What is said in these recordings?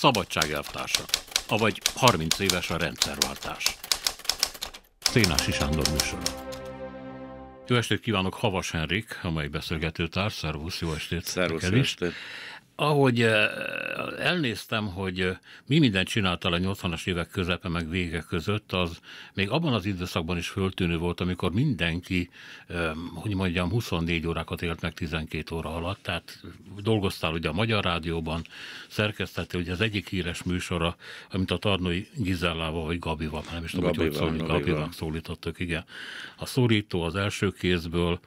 szabadságjelvtársa, avagy 30 éves a rendszerváltás. Szénási Sándor műsor. Jó estét kívánok, Havas Henrik, amely beszélgető társ. Szervusz, jó estét! Szervusz, jó estét! ahogy eh, elnéztem, hogy eh, mi mindent csináltál a 80-as évek közepe meg vége között, az még abban az időszakban is föltűnő volt, amikor mindenki, eh, hogy mondjam, 24 órákat élt meg 12 óra alatt, tehát dolgoztál ugye a Magyar Rádióban, szerkesztettél ugye az egyik híres műsora, amit a Tarnói Gizellával vagy Gabival, nem is tudom, Gabival, hogy hogy Gabival szólítottak, igen. A szorító az első kézből,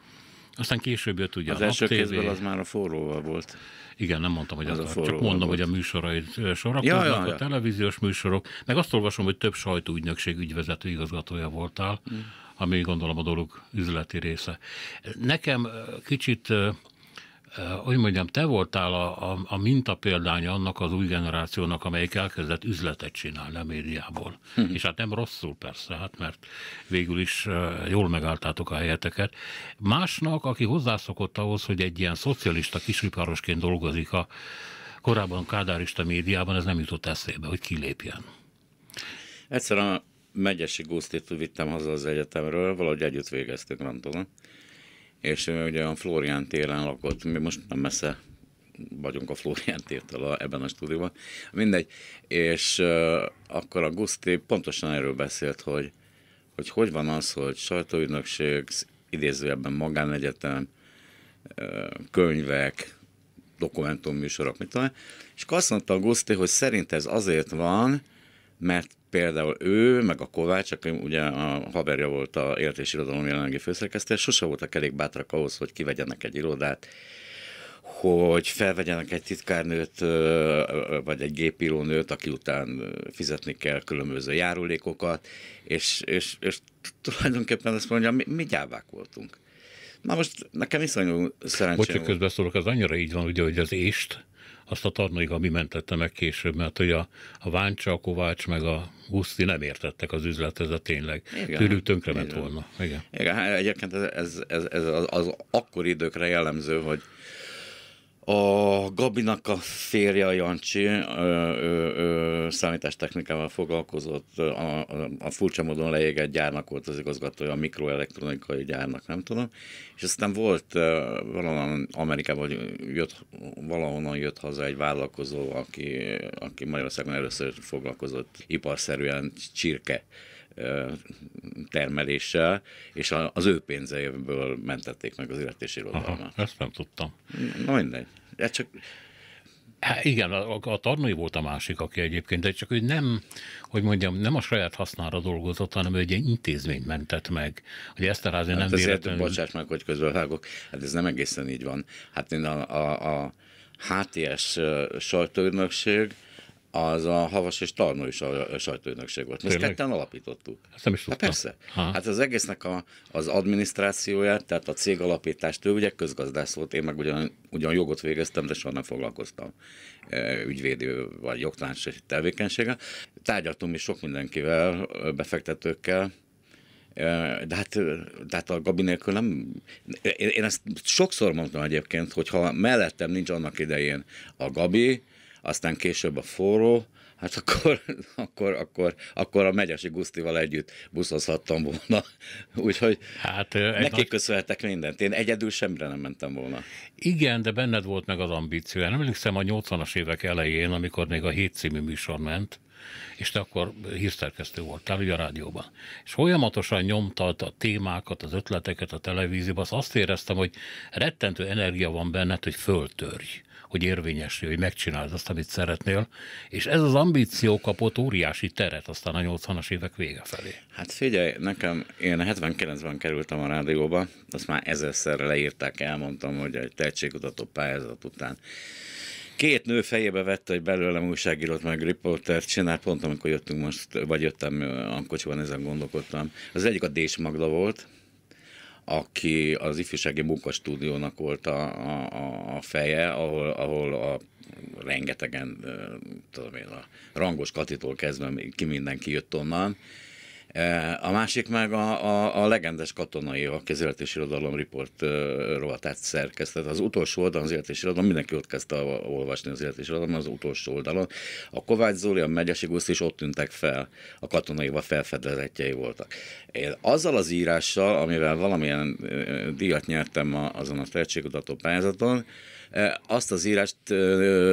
aztán később jött ugye az a első kézből az már a forróval volt. Igen, nem mondtam, hogy az, az a forró csak mondom, volt. hogy a műsorait sorakoznak, ja, ja, ja. a televíziós műsorok. Meg azt olvasom, hogy több sajtóügynökség ügyvezető igazgatója voltál, hmm. ami gondolom a dolog üzleti része. Nekem kicsit hogy mondjam, te voltál a, a, a mintapéldánya annak az új generációnak, amelyik elkezdett üzletet csinálni a médiából. Hm. És hát nem rosszul persze, hát mert végül is jól megálltátok a helyeteket. Másnak, aki hozzászokott ahhoz, hogy egy ilyen szocialista kisriparosként dolgozik a korábban kádárista médiában, ez nem jutott eszébe, hogy kilépjen. Egyszerűen a Megyesi Gusztit vittem haza az egyetemről, valahogy együtt végeztük, nem tudom és ugye a Florián téren lakott, mi most nem messze vagyunk a Florián tértől ebben a stúdióban, mindegy, és uh, akkor a Guszti pontosan erről beszélt, hogy, hogy hogy van az, hogy sajtóügynökség, ebben magánegyetem, könyvek, dokumentumműsorok, mit tudom, és akkor azt mondta a Guszti, hogy szerint ez azért van, mert például ő, meg a Kovács, aki ugye a haverja volt a Értés Irodalom jelenlegi főszerkesztő, sose voltak elég bátrak ahhoz, hogy kivegyenek egy irodát, hogy felvegyenek egy titkárnőt, vagy egy gépírónőt, aki után fizetni kell különböző járulékokat, és, és, és tulajdonképpen azt mondja, mi, mi gyávák voltunk. Na most nekem iszonyú szerencsém. Bocs, közben szólok, az annyira így van, ugye, hogy az ést, azt a tarnóig, mi mentette meg később, mert hogy a, a Váncsa, a Kovács meg a Huszti nem értettek az üzlethez, a tényleg Igen. tönkre ment volna. Igen. Igen, hát egyébként ez, ez, ez, ez az, az akkori időkre jellemző, hogy a Gabinak a férje, Jancsi, ö, ö, ö, számítástechnikával foglalkozott, a, a, a furcsa módon leégett gyárnak volt az igazgatója, a mikroelektronikai gyárnak, nem tudom. És aztán volt valahol Amerikában, jött, valahonnan jött haza egy vállalkozó, aki, aki Magyarországon először foglalkozott iparszerűen csirke termeléssel, és az ő pénzeiből mentették meg az illetési irodalmat. Ezt nem tudtam. Na mindegy. De csak Hát igen, a, a Tarnói volt a másik, aki egyébként, de csak ő nem, hogy mondjam, nem a saját hasznára dolgozott, hanem egy ilyen intézményt mentett meg. Hogy Eszterházi hát nem azért, véletlenül... Bocsáss meg, hogy közölhágok, hát ez nem egészen így van. Hát én a, a, a HTS sajtóügynökség, az a Havas és Tarnó is a sajtóügynökség volt. Mi ezt ketten alapítottuk. Ezt nem is hát tudtam. Hát persze. Ha. Hát az egésznek a, az adminisztrációját, tehát a cég alapítást, ő ugye közgazdász volt, én meg ugyan, ugyan jogot végeztem, de soha nem foglalkoztam e, ügyvédő vagy jogtanácsi tevékenységgel. Tárgyaltunk mi sok mindenkivel, befektetőkkel, e, de hát, de hát a Gabi nélkül nem... én ezt sokszor mondtam egyébként, hogy ha mellettem nincs annak idején a Gabi, aztán később a forró, hát akkor, akkor, akkor, akkor a Megyesi Gusztival együtt buszozhattam volna. Úgyhogy hát, nekik nagy... köszönhetek mindent. Én egyedül semmire nem mentem volna. Igen, de benned volt meg az ambíció. Nem emlékszem a 80-as évek elején, amikor még a Hét című műsor ment, és te akkor hírszerkesztő voltál ugye a rádióban. És folyamatosan nyomtad a témákat, az ötleteket a televízióban, azt, azt éreztem, hogy rettentő energia van benned, hogy föltörj hogy érvényesül, hogy megcsinálod, azt, amit szeretnél, és ez az ambíció kapott óriási teret aztán a 80-as évek vége felé. Hát figyelj, nekem, én 79-ben kerültem a rádióba, azt már ezerszer leírták, elmondtam, hogy egy tehetségkutató pályázat után két nő fejébe vette, hogy belőlem újságírót meg riportert csinál, pont amikor jöttünk most, vagy jöttem a kocsiban, ezen gondolkodtam. Az egyik a Dés Magda volt, aki az ifjúsági munkastúdiónak volt a, a, a feje, ahol, ahol a rengetegen, tudom én, a rangos katitól kezdve ki mindenki jött onnan, Eh, a másik meg a, a, a legendes katonai, a az irodalom riport eh, rovatát szerkesztett. Az utolsó oldalon az életési irodalom, mindenki ott kezdte olvasni az életési irodalom, az utolsó oldalon. A Kovács Zoli, a Megyesi Guszt is ott tűntek fel, a katonaiba felfedezetjei voltak. Én azzal az írással, amivel valamilyen eh, díjat nyertem a azon a tehetségutató pályázaton, azt az írást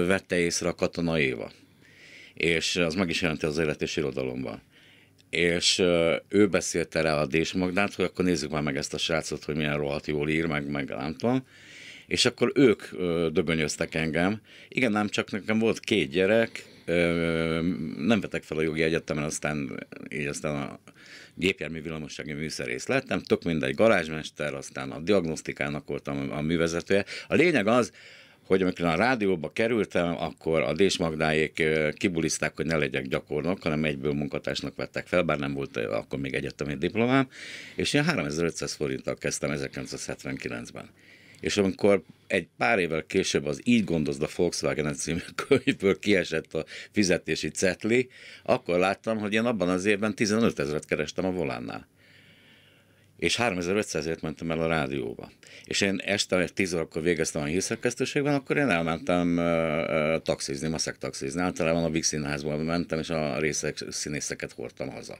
vette észre a katonaiba. és az meg is jelenti az életési irodalomban és ő beszélte rá a Dés Magdát, hogy akkor nézzük már meg ezt a srácot, hogy milyen rohadt jól ír, meg, meg nem tudom. És akkor ők dögönyöztek engem. Igen, nem csak nekem volt két gyerek, nem vetek fel a jogi egyetemen, aztán így aztán a gépjármű villamossági műszerész lettem, tök mindegy garázsmester, aztán a diagnosztikának voltam a művezetője. A lényeg az, hogy amikor a rádióba kerültem, akkor a Dés Magdáék kibulizták, hogy ne legyek gyakornok, hanem egyből munkatársnak vettek fel, bár nem volt akkor még egyetemi diplomám, és én 3500 forinttal kezdtem 1979-ben. És amikor egy pár évvel később az Így gondozda a Volkswagen című könyvből kiesett a fizetési cetli, akkor láttam, hogy én abban az évben 15 ezeret kerestem a volánnál és 3500-ért mentem el a rádióba. És én este 10 órakor végeztem a hírszerkesztőségben, akkor én elmentem uh, uh, taxizni, maszek taxizni. Általában a Big mentem, és a részek, színészeket hordtam haza.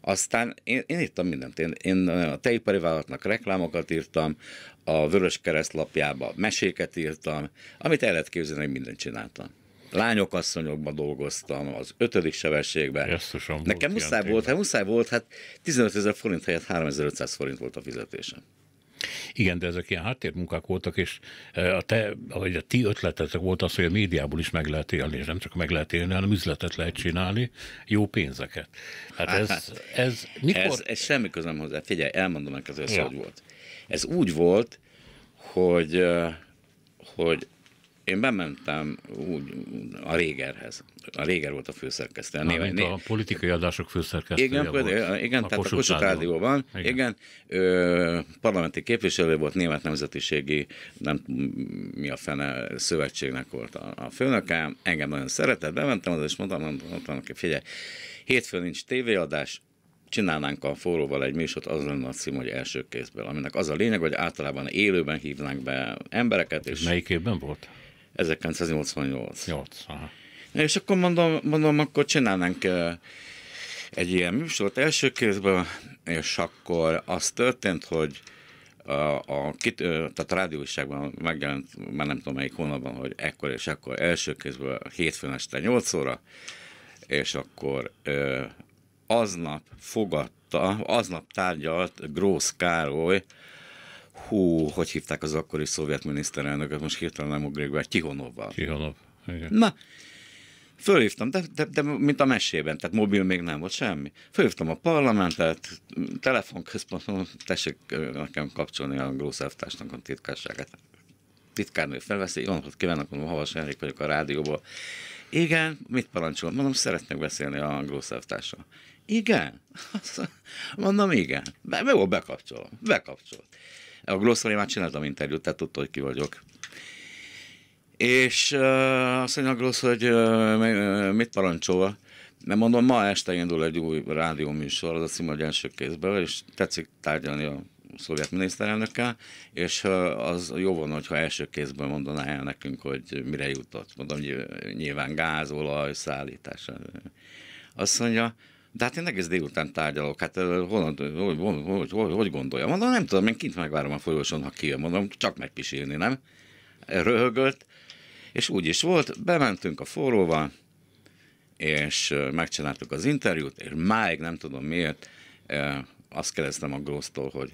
Aztán én, én írtam mindent. Én, én a teipari vállalatnak reklámokat írtam, a Vörös Kereszt lapjába meséket írtam, amit el lehet képzelni, hogy mindent csináltam lányokasszonyokban dolgoztam, az ötödik sebességben. Jesszusom, Nekem volt muszáj volt, hát muszáj volt, hát 15 ezer forint helyett 3500 forint volt a fizetésem. Igen, de ezek ilyen háttérmunkák voltak, és eh, a te, vagy a ti ötletetek volt az, hogy a médiából is meg lehet élni, és nem csak meg lehet élni, hanem üzletet lehet csinálni, jó pénzeket. Hát ez, hát, hát ez mikor? Ez, ez semmi közöm hozzá. Figyelj, elmondom neked, ez ja. hogy volt. Ez úgy volt, hogy, eh, hogy én bementem úgy a Régerhez. A Réger volt a főszerkesztő. A, néven, a politikai adások főszerkesztője igen, volt. Igen, a tehát Kossuth a Kossuth Rádióban. Igen, igen ö, parlamenti képviselő volt, német nemzetiségi, nem mi a fene, szövetségnek volt a, a főnöke. Engem nagyon szeretett, bementem oda, és mondtam, mondtam, mondtam neki, figyelj, hétfőn nincs tévéadás, csinálnánk a forróval egy műsort, az lenne a cím, hogy első kézből, aminek az a lényeg, hogy általában élőben hívnánk be embereket. És... Melyik évben volt? 1988. 8, aha. És akkor mondom, mondom akkor csinálnánk egy ilyen műsort első kézben, és akkor az történt, hogy a, a, kit, tehát a rádióságban megjelent, már nem tudom melyik hónapban, hogy ekkor és ekkor első kézből hétfőn este 8 óra, és akkor ö, aznap fogadta, aznap tárgyalt Grósz Károly hú, hogy hívták az akkori szovjet miniszterelnöket, most hirtelen nem ugrik be, Tihonovval. Tihonov, igen. Na, Fölhívtam, de, de, de mint a mesében, tehát mobil még nem volt semmi. Fölhívtam a parlamentet, telefonközponton, tessék nekem kapcsolni a Grószávtársnak a titkárságát. Titkárnő felveszi, jó napot kívánok, mondom, Havas Henrik vagyok a rádióból. Igen, mit parancsol? Mondom, szeretnék beszélni a Grószávtársal. Igen? mondom, igen. Be, jó, bekapcsolom. Bekapcsolt. A Glossary már csináltam interjút, tehát tudta, hogy ki vagyok. És uh, azt mondja a Glossz, hogy uh, mit parancsol? Mert mondom, ma este indul egy új műsor, az a cím, hogy első kézből, és tetszik tárgyalni a szovjet miniszterelnökkel, és az jó volna, hogyha első kézből mondaná el nekünk, hogy mire jutott. Mondom, nyilván gáz, olaj, szállítás. Azt mondja, de hát én egész délután tárgyalok, hát honnan, hogy, hogy, hogy, hogy gondolja? Mondom, nem tudom, én kint megvárom a folyosón, ha kijön, mondom, csak megpisírni, nem? Röhögött, és úgy is volt, bementünk a forróval, és megcsináltuk az interjút, és máig nem tudom miért, azt kérdeztem a Grosztól, hogy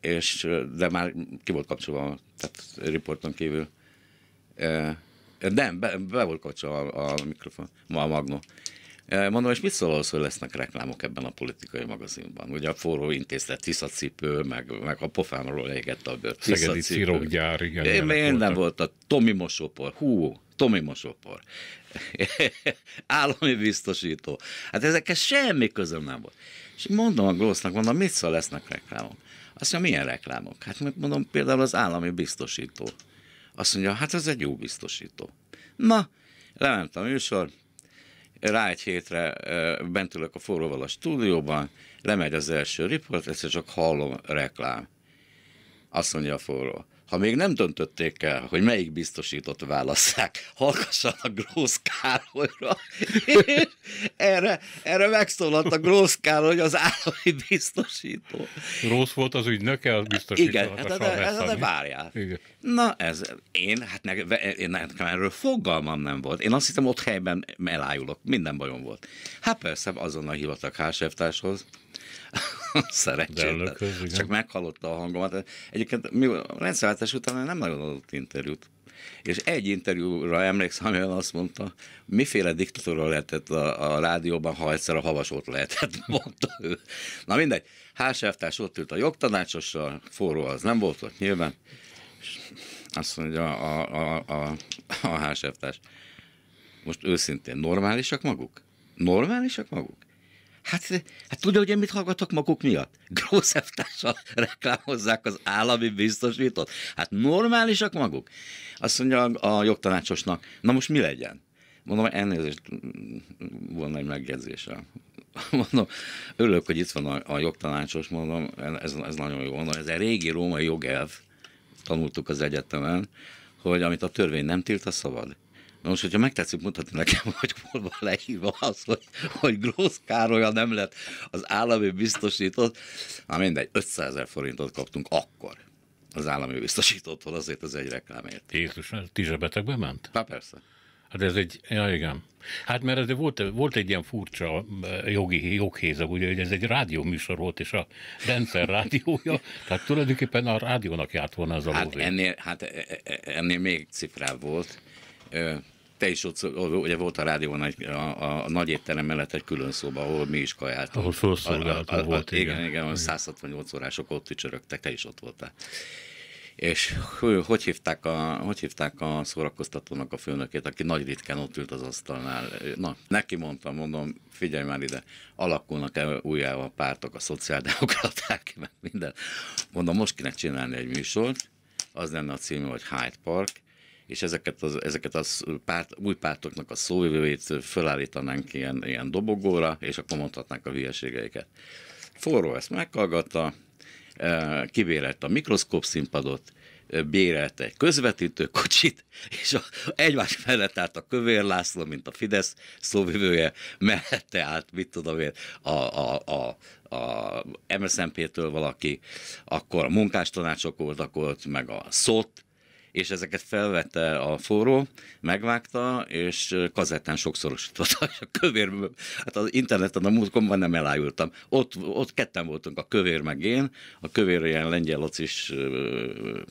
és, de már ki volt kapcsolva, tehát riporton kívül. Nem, be, be volt kapcsolva a, a mikrofon, ma a magnó. Mondom, és mit szól az, hogy lesznek reklámok ebben a politikai magazinban? Ugye a forró intézet, tiszacipő, meg, meg a pofámról égett a bőr. Szegedi cirokgyár, igen. Én minden volt a Tomi Mosópor, hú, Tomi Mosópor, állami biztosító. Hát ezekkel semmi közöm nem volt. És mondom a Glossznak, mondom, mit szól lesznek reklámok? Azt mondja, milyen reklámok? Hát mondom, például az állami biztosító. Azt mondja, hát ez egy jó biztosító. Na, lement a műsor, rá egy hétre bent ülök a forróval a stúdióban, lemegy az első riport, egyszer csak hallom reklám. Azt mondja a forró ha még nem döntötték el, hogy melyik biztosított válasszák, hallgassanak Grósz Károlyra. erre, erre megszólalt a Grósz Károly, hogy az állami biztosító. Rossz volt az ügynök, el biztosított. Igen, hát de, de, de várjál. Igen. Na ez, én, hát ne, én, nekem erről fogalmam nem volt. Én azt hittem, ott helyben elájulok, minden bajom volt. Hát persze, azonnal hivatak hsf szerencsétlen. Csak meghallotta a hangomat. Egyébként mi, a rendszerváltás után nem nagyon adott interjút. És egy interjúra emlékszem, amivel azt mondta, miféle diktatóra lehetett a, a rádióban, ha egyszer a havasót lehetett, mondta ő. Na mindegy, Hásártárs ott ült a jogtanácsossal, forró az nem volt ott nyilván, és azt mondja a, a, a, a, a hásártárs, most őszintén normálisak maguk? Normálisak maguk? Hát, hát tudja, hogy én mit hallgatok maguk miatt? Grósz reklámozzák az állami biztosítót. Hát normálisak maguk? Azt mondja a jogtanácsosnak, na most mi legyen? Mondom, elnézést, volna egy megjegyzése. Mondom, örülök, hogy itt van a, a jogtanácsos, mondom, ez, ez nagyon jó, mondom, ez egy régi római jogelv, tanultuk az egyetemen, hogy amit a törvény nem tilt, a szabad. Na most, hogyha megtetszik mutatni nekem, hogy hol van leírva az, hogy, hogy Grósz Károlya nem lett az állami biztosított, na mindegy, 500 ezer forintot kaptunk akkor az állami biztosítótól, azért az egy reklámért. Jézus, ti zsebetekbe ment? Na persze. Hát ez egy, ja igen. Hát mert ez volt, volt egy ilyen furcsa eh, jogi joghézag, ugye, hogy ez egy rádió műsor volt, és a rendszer rádiója, tehát tulajdonképpen a rádiónak járt volna az a hát ennél, hát e, e, e, ennél még cifrább volt te is ott, ugye volt a rádió a, a, a nagy étterem mellett egy külön szoba, ahol mi is kajáltunk. Ahol felszolgáltunk volt, igen. Igen, igen, igen. 168 órások ott ücsörögtek, te is ott voltál. És hogy, hogy hívták, a, hogy hívták a szórakoztatónak a főnökét, aki nagy ritkán ott ült az asztalnál? Na, neki mondtam, mondom, figyelj már ide, alakulnak el újjával a pártok, a szociáldemokraták, meg minden. Mondom, most kinek csinálni egy műsort, az lenne a címe, hogy Hyde Park, és ezeket, az, ezeket az párt, új pártoknak a szóvivőit felállítanánk ilyen, ilyen dobogóra, és akkor mondhatnánk a hülyeségeiket. Forró ezt meghallgatta, e, kibérelt a mikroszkóp színpadot, e, bérelt egy kocsit, és a, egymás mellett állt a Kövér László, mint a Fidesz szóvivője, mellette állt, mit tudom én, a, a, a, a MSZNP-től valaki, akkor a munkástanácsok voltak ott, meg a szót, és ezeket felvette a forró, megvágta, és kazettán sokszorosította, a kövér, hát az interneten a múltkomban nem elájultam. Ott, ott ketten voltunk, a kövér meg én, a kövér ilyen lengyel is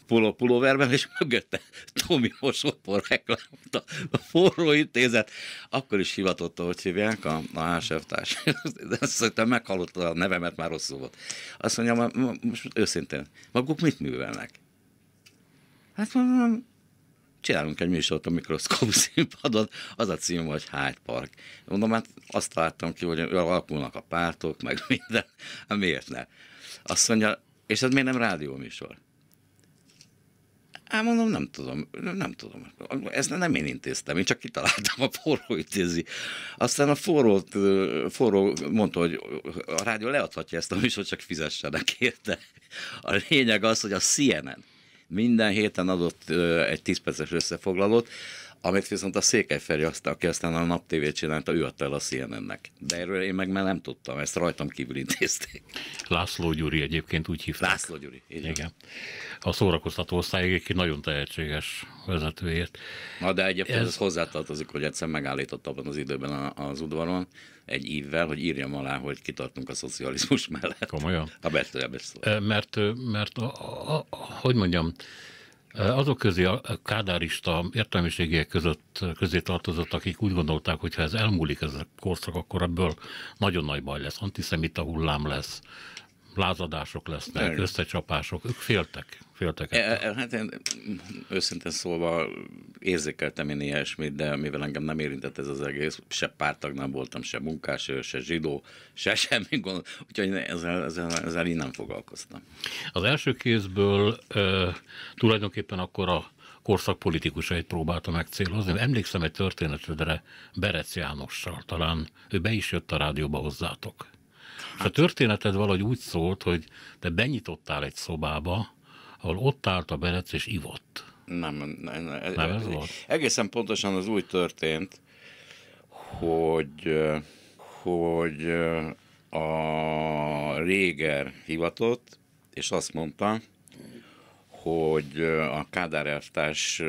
puló, pulóverben, és mögötte Tomi Mosopor reklámt a, forró intézet. Akkor is hivatotta, hogy hívják a, a HSF társ. Azt szerintem meghallotta a nevemet, már rosszul volt. Azt mondja, most őszintén, maguk mit művelnek? Hát mondom, csinálunk egy műsort a mikroszkóp színpadon, az a cím, hogy Hyde Park. Mondom, hát azt láttam ki, hogy alakulnak a pártok, meg minden, hát miért ne? Azt mondja, és ez miért nem rádió műsor? Hát mondom, nem tudom, nem tudom. Ezt nem én intéztem, én csak kitaláltam a forró intézi. Aztán a forró, forró mondta, hogy a rádió leadhatja ezt a műsort, csak fizessenek érte. A lényeg az, hogy a CNN minden héten adott egy 10 perces összefoglalót, amit viszont a Székelyferi, azt, aki aztán a Nap TV-t csinálta, ő adta el a CNN-nek. De erről én meg már nem tudtam, ezt rajtam kívül intézték. László Gyuri egyébként úgy hívták. László Gyuri, így Igen. Van. A szórakoztató osztály egy nagyon tehetséges vezetőért. Na de egyébként ez... ez hozzátartozik, hogy egyszer megállított abban az időben a, az udvaron egy ívvel, hogy írjam alá, hogy kitartunk a szocializmus mellett. Komolyan? A betűjebb Mert, mert a, a, a, hogy mondjam, Eh, azok közé a kádárista értelmiségiek között eh, közé tartozott, akik úgy gondolták, hogy ha ez elmúlik ez a korszak, akkor ebből nagyon nagy baj lesz, antiszemita hullám lesz, lázadások lesznek, De. összecsapások, ők féltek. Féltek e, e, Hát én őszintén szólva érzékeltem én ilyesmit, de mivel engem nem érintett ez az egész, se pártag nem voltam, se munkás, se zsidó, se semmi gond, úgyhogy ezzel, ezzel, ezzel így nem foglalkoztam. Az első kézből e, tulajdonképpen akkor a korszak politikusait próbálta megcélozni. Emlékszem egy történetedre Berec Jánossal, talán ő be is jött a rádióba hozzátok. És a hát. történeted valahogy úgy szólt, hogy te benyitottál egy szobába, ahol ott állt a Berec és ivott. Nem, nem, nem, nem ez volt? Egészen pontosan az úgy történt, hogy, hogy a Réger hivatott, és azt mondta, hogy a Kádár elvtárs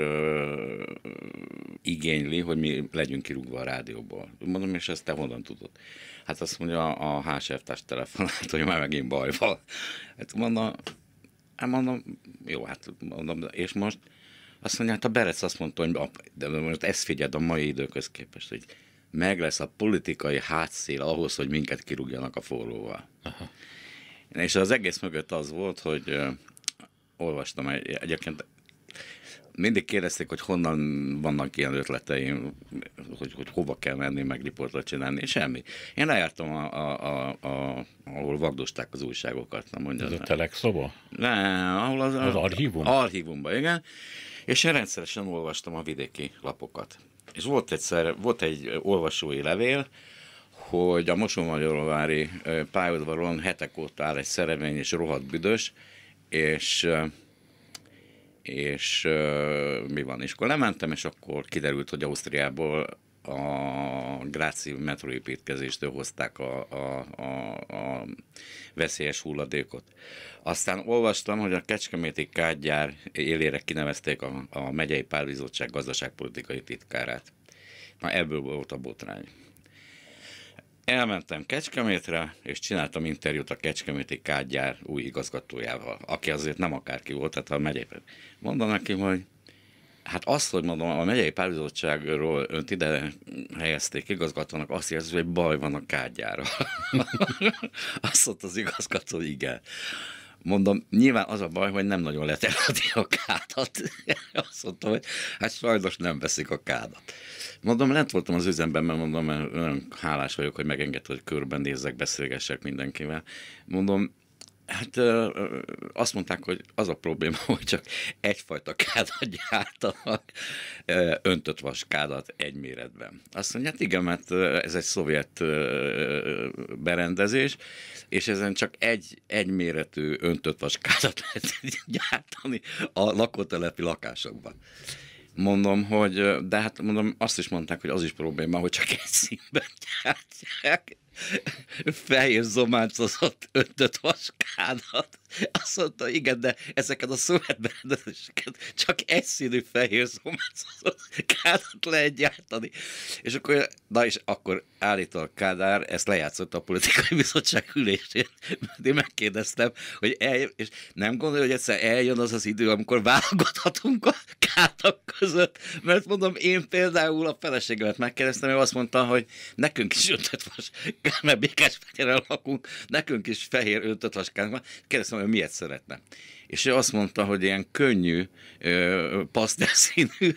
igényli, hogy mi legyünk kirúgva a rádióból. Mondom, és ezt te honnan tudod? Hát azt mondja, a HS elvtárs telefonált, hogy már megint baj van. Hát mondom, hát mondom, jó, hát mondom, és most azt mondja, hát a Berec azt mondta, hogy de most ezt figyeld a mai időköz képest, hogy meg lesz a politikai hátszél ahhoz, hogy minket kirúgjanak a forróval. Aha. És az egész mögött az volt, hogy olvastam egy, egyébként mindig kérdezték, hogy honnan vannak ilyen ötleteim, hogy, hogy hova kell menni, meg riportot csinálni, és semmi. Én lejártam, a, a, a, a, ahol vagdosták az újságokat. Nem mondja, Ez a telekszoba? Ne, ahol az, az archívum? Archívumban, igen. És én rendszeresen olvastam a vidéki lapokat. És volt egyszer, volt egy olvasói levél, hogy a Mosonmagyaróvári pályaudvaron hetek óta áll egy szerevény, és rohadt büdös, és és mi van, és akkor lementem, és akkor kiderült, hogy Ausztriából a Gráci metroépítkezéstől hozták a, a, a, a veszélyes hulladékot. Aztán olvastam, hogy a Kecskeméti kádgyár élére kinevezték a, a megyei párbizottság gazdaságpolitikai titkárát. Na ebből volt a botrány elmentem Kecskemétre, és csináltam interjút a Kecskeméti kádgyár új igazgatójával, aki azért nem akárki volt, tehát a megyei. Mondom neki, hogy hát azt, hogy mondom, a megyei párbizottságról önt ide helyezték igazgatónak, azt érzi, hogy baj van a kádjára. azt mondta az igazgató, igen mondom, nyilván az a baj, hogy nem nagyon lehet eladni a kádat. Azt mondtam, hogy hát sajnos nem veszik a kádat. Mondom, lent voltam az üzemben, mert mondom, mert nagyon hálás vagyok, hogy megengedett, hogy körben nézzek, beszélgessek mindenkivel. Mondom, Hát ö, ö, azt mondták, hogy az a probléma, hogy csak egyfajta kádat gyártanak, öntött vas kádat egy méretben. Azt mondja, hát igen, mert ez egy szovjet berendezés, és ezen csak egy, egy méretű öntött kádat lehet gyártani a lakótelepi lakásokban. Mondom, hogy, de hát mondom, azt is mondták, hogy az is probléma, hogy csak egy színben gyártják fehér zománcozott öntött vaskádat. Azt mondta, igen, de ezeket a szövetberendezéseket hát csak egy színű fehér szomázhoz kádat lehet gyártani. És akkor, na és akkor állítól Kádár ezt lejátszott a politikai bizottság ülését, mert én megkérdeztem, hogy eljön, és nem gondolja, hogy egyszer eljön az az idő, amikor válogathatunk a kádak között, mert mondom, én például a feleségemet megkérdeztem, ő azt mondta, hogy nekünk is öntetvas, mert békás fehérrel lakunk, nekünk is fehér öntetvas kérdeztem, megkérdeztem, hogy miért szeretne. És ő azt mondta, hogy ilyen könnyű, pasztelszínű,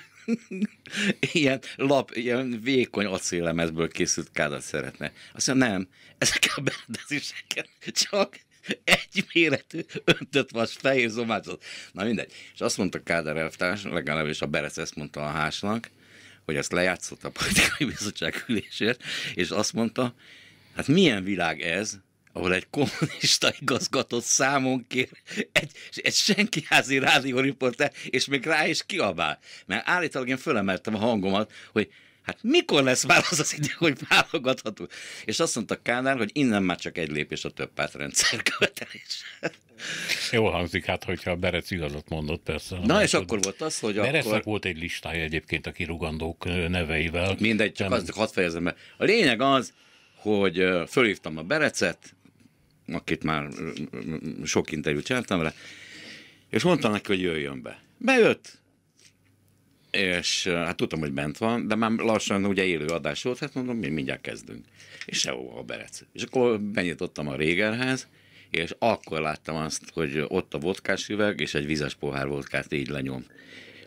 ilyen lap, ilyen vékony acéllemezből készült kádat szeretne. Azt mondja, nem, ezek a berendezéseket csak egy méretű öntött vas fehér zomácsot. Na mindegy. És azt mondta Kádár elvtárs, legalábbis a Berec ezt mondta a hásnak, hogy ezt lejátszott a politikai bizottság ülésért, és azt mondta, hát milyen világ ez, ahol egy kommunista igazgatott számon kér, egy, egy senkiházi rádióriporter, és még rá is kiabál. Mert állítólag én fölemeltem a hangomat, hogy hát mikor lesz már az az idő, hogy válogathatunk? És azt mondta Kádár, hogy innen már csak egy lépés a több pártrendszer követelés. Jó hangzik, hát hogyha a Berec igazat mondott, persze. Na és akkor volt az, hogy Berecnek akkor... volt egy listája egyébként a kirugandók neveivel. Mindegy, csak nem... azt hadd fejezem be. A lényeg az, hogy fölhívtam a Berecet, akit már sok interjút csináltam vele, és mondta neki, hogy jöjjön be. Bejött, és hát tudtam, hogy bent van, de már lassan ugye élő adás volt, hát mondom, mi mindjárt kezdünk. És sehova a berec. És akkor benyitottam a régerhez, és akkor láttam azt, hogy ott a vodkás üveg, és egy vizes pohár vodkát így lenyom.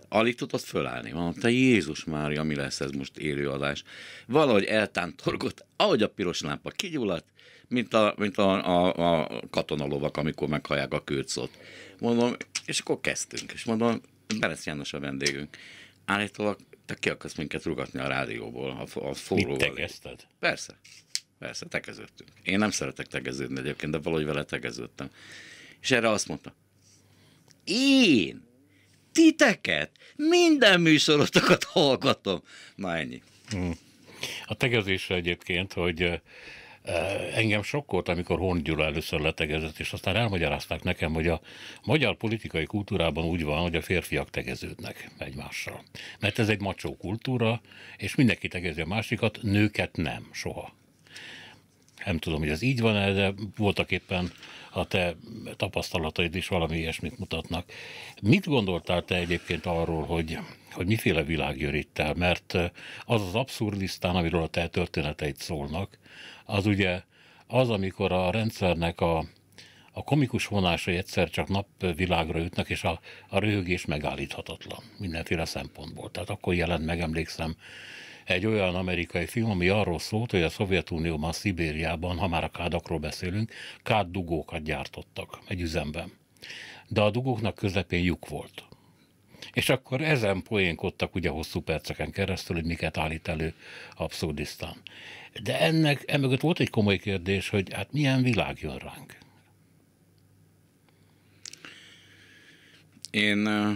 Alig tudott fölállni. te Jézus Mária, mi lesz ez most élő adás? Valahogy eltántorgott, ahogy a piros lámpa kigyulladt, mint a, mint a, a, a katonalovak, amikor meghallják a kőcot. Mondom, és akkor kezdtünk, és mondom, Beresz János a vendégünk. Állítólag te ki akarsz minket rugatni a rádióból, a, a forróval. Mit tegezted? Persze, persze, tegeződtünk. Én nem szeretek tegeződni egyébként, de valahogy vele tegeződtem. És erre azt mondta, én titeket, minden műsorotokat hallgatom. Na ennyi. Hmm. A tegezésre egyébként, hogy Eh, engem sokkolt, amikor Horn Gyula először letegezett, és aztán elmagyarázták nekem, hogy a magyar politikai kultúrában úgy van, hogy a férfiak tegeződnek egymással. Mert ez egy macsó kultúra, és mindenki tegezi a másikat, nőket nem, soha nem tudom, hogy ez így van -e, de voltak éppen a te tapasztalataid is valami ilyesmit mutatnak. Mit gondoltál te egyébként arról, hogy, hogy miféle világ jön itt el? Mert eh, az az abszurdisztán, amiről a te történeteid szólnak, az ugye az, amikor a rendszernek a, a komikus vonásai egyszer csak napvilágra jutnak, és a, a röhögés megállíthatatlan mindenféle szempontból. Tehát akkor jelent meg, emlékszem, egy olyan amerikai film, ami arról szólt, hogy a Szovjetunióban, a Szibériában, ha már a kádakról beszélünk, káddugókat gyártottak egy üzemben. De a dugóknak közepén lyuk volt. És akkor ezen poénkodtak ugye hosszú perceken keresztül, hogy miket állít elő Abszurdisztán. De ennek emögött volt egy komoly kérdés, hogy hát milyen világ jön ránk? Én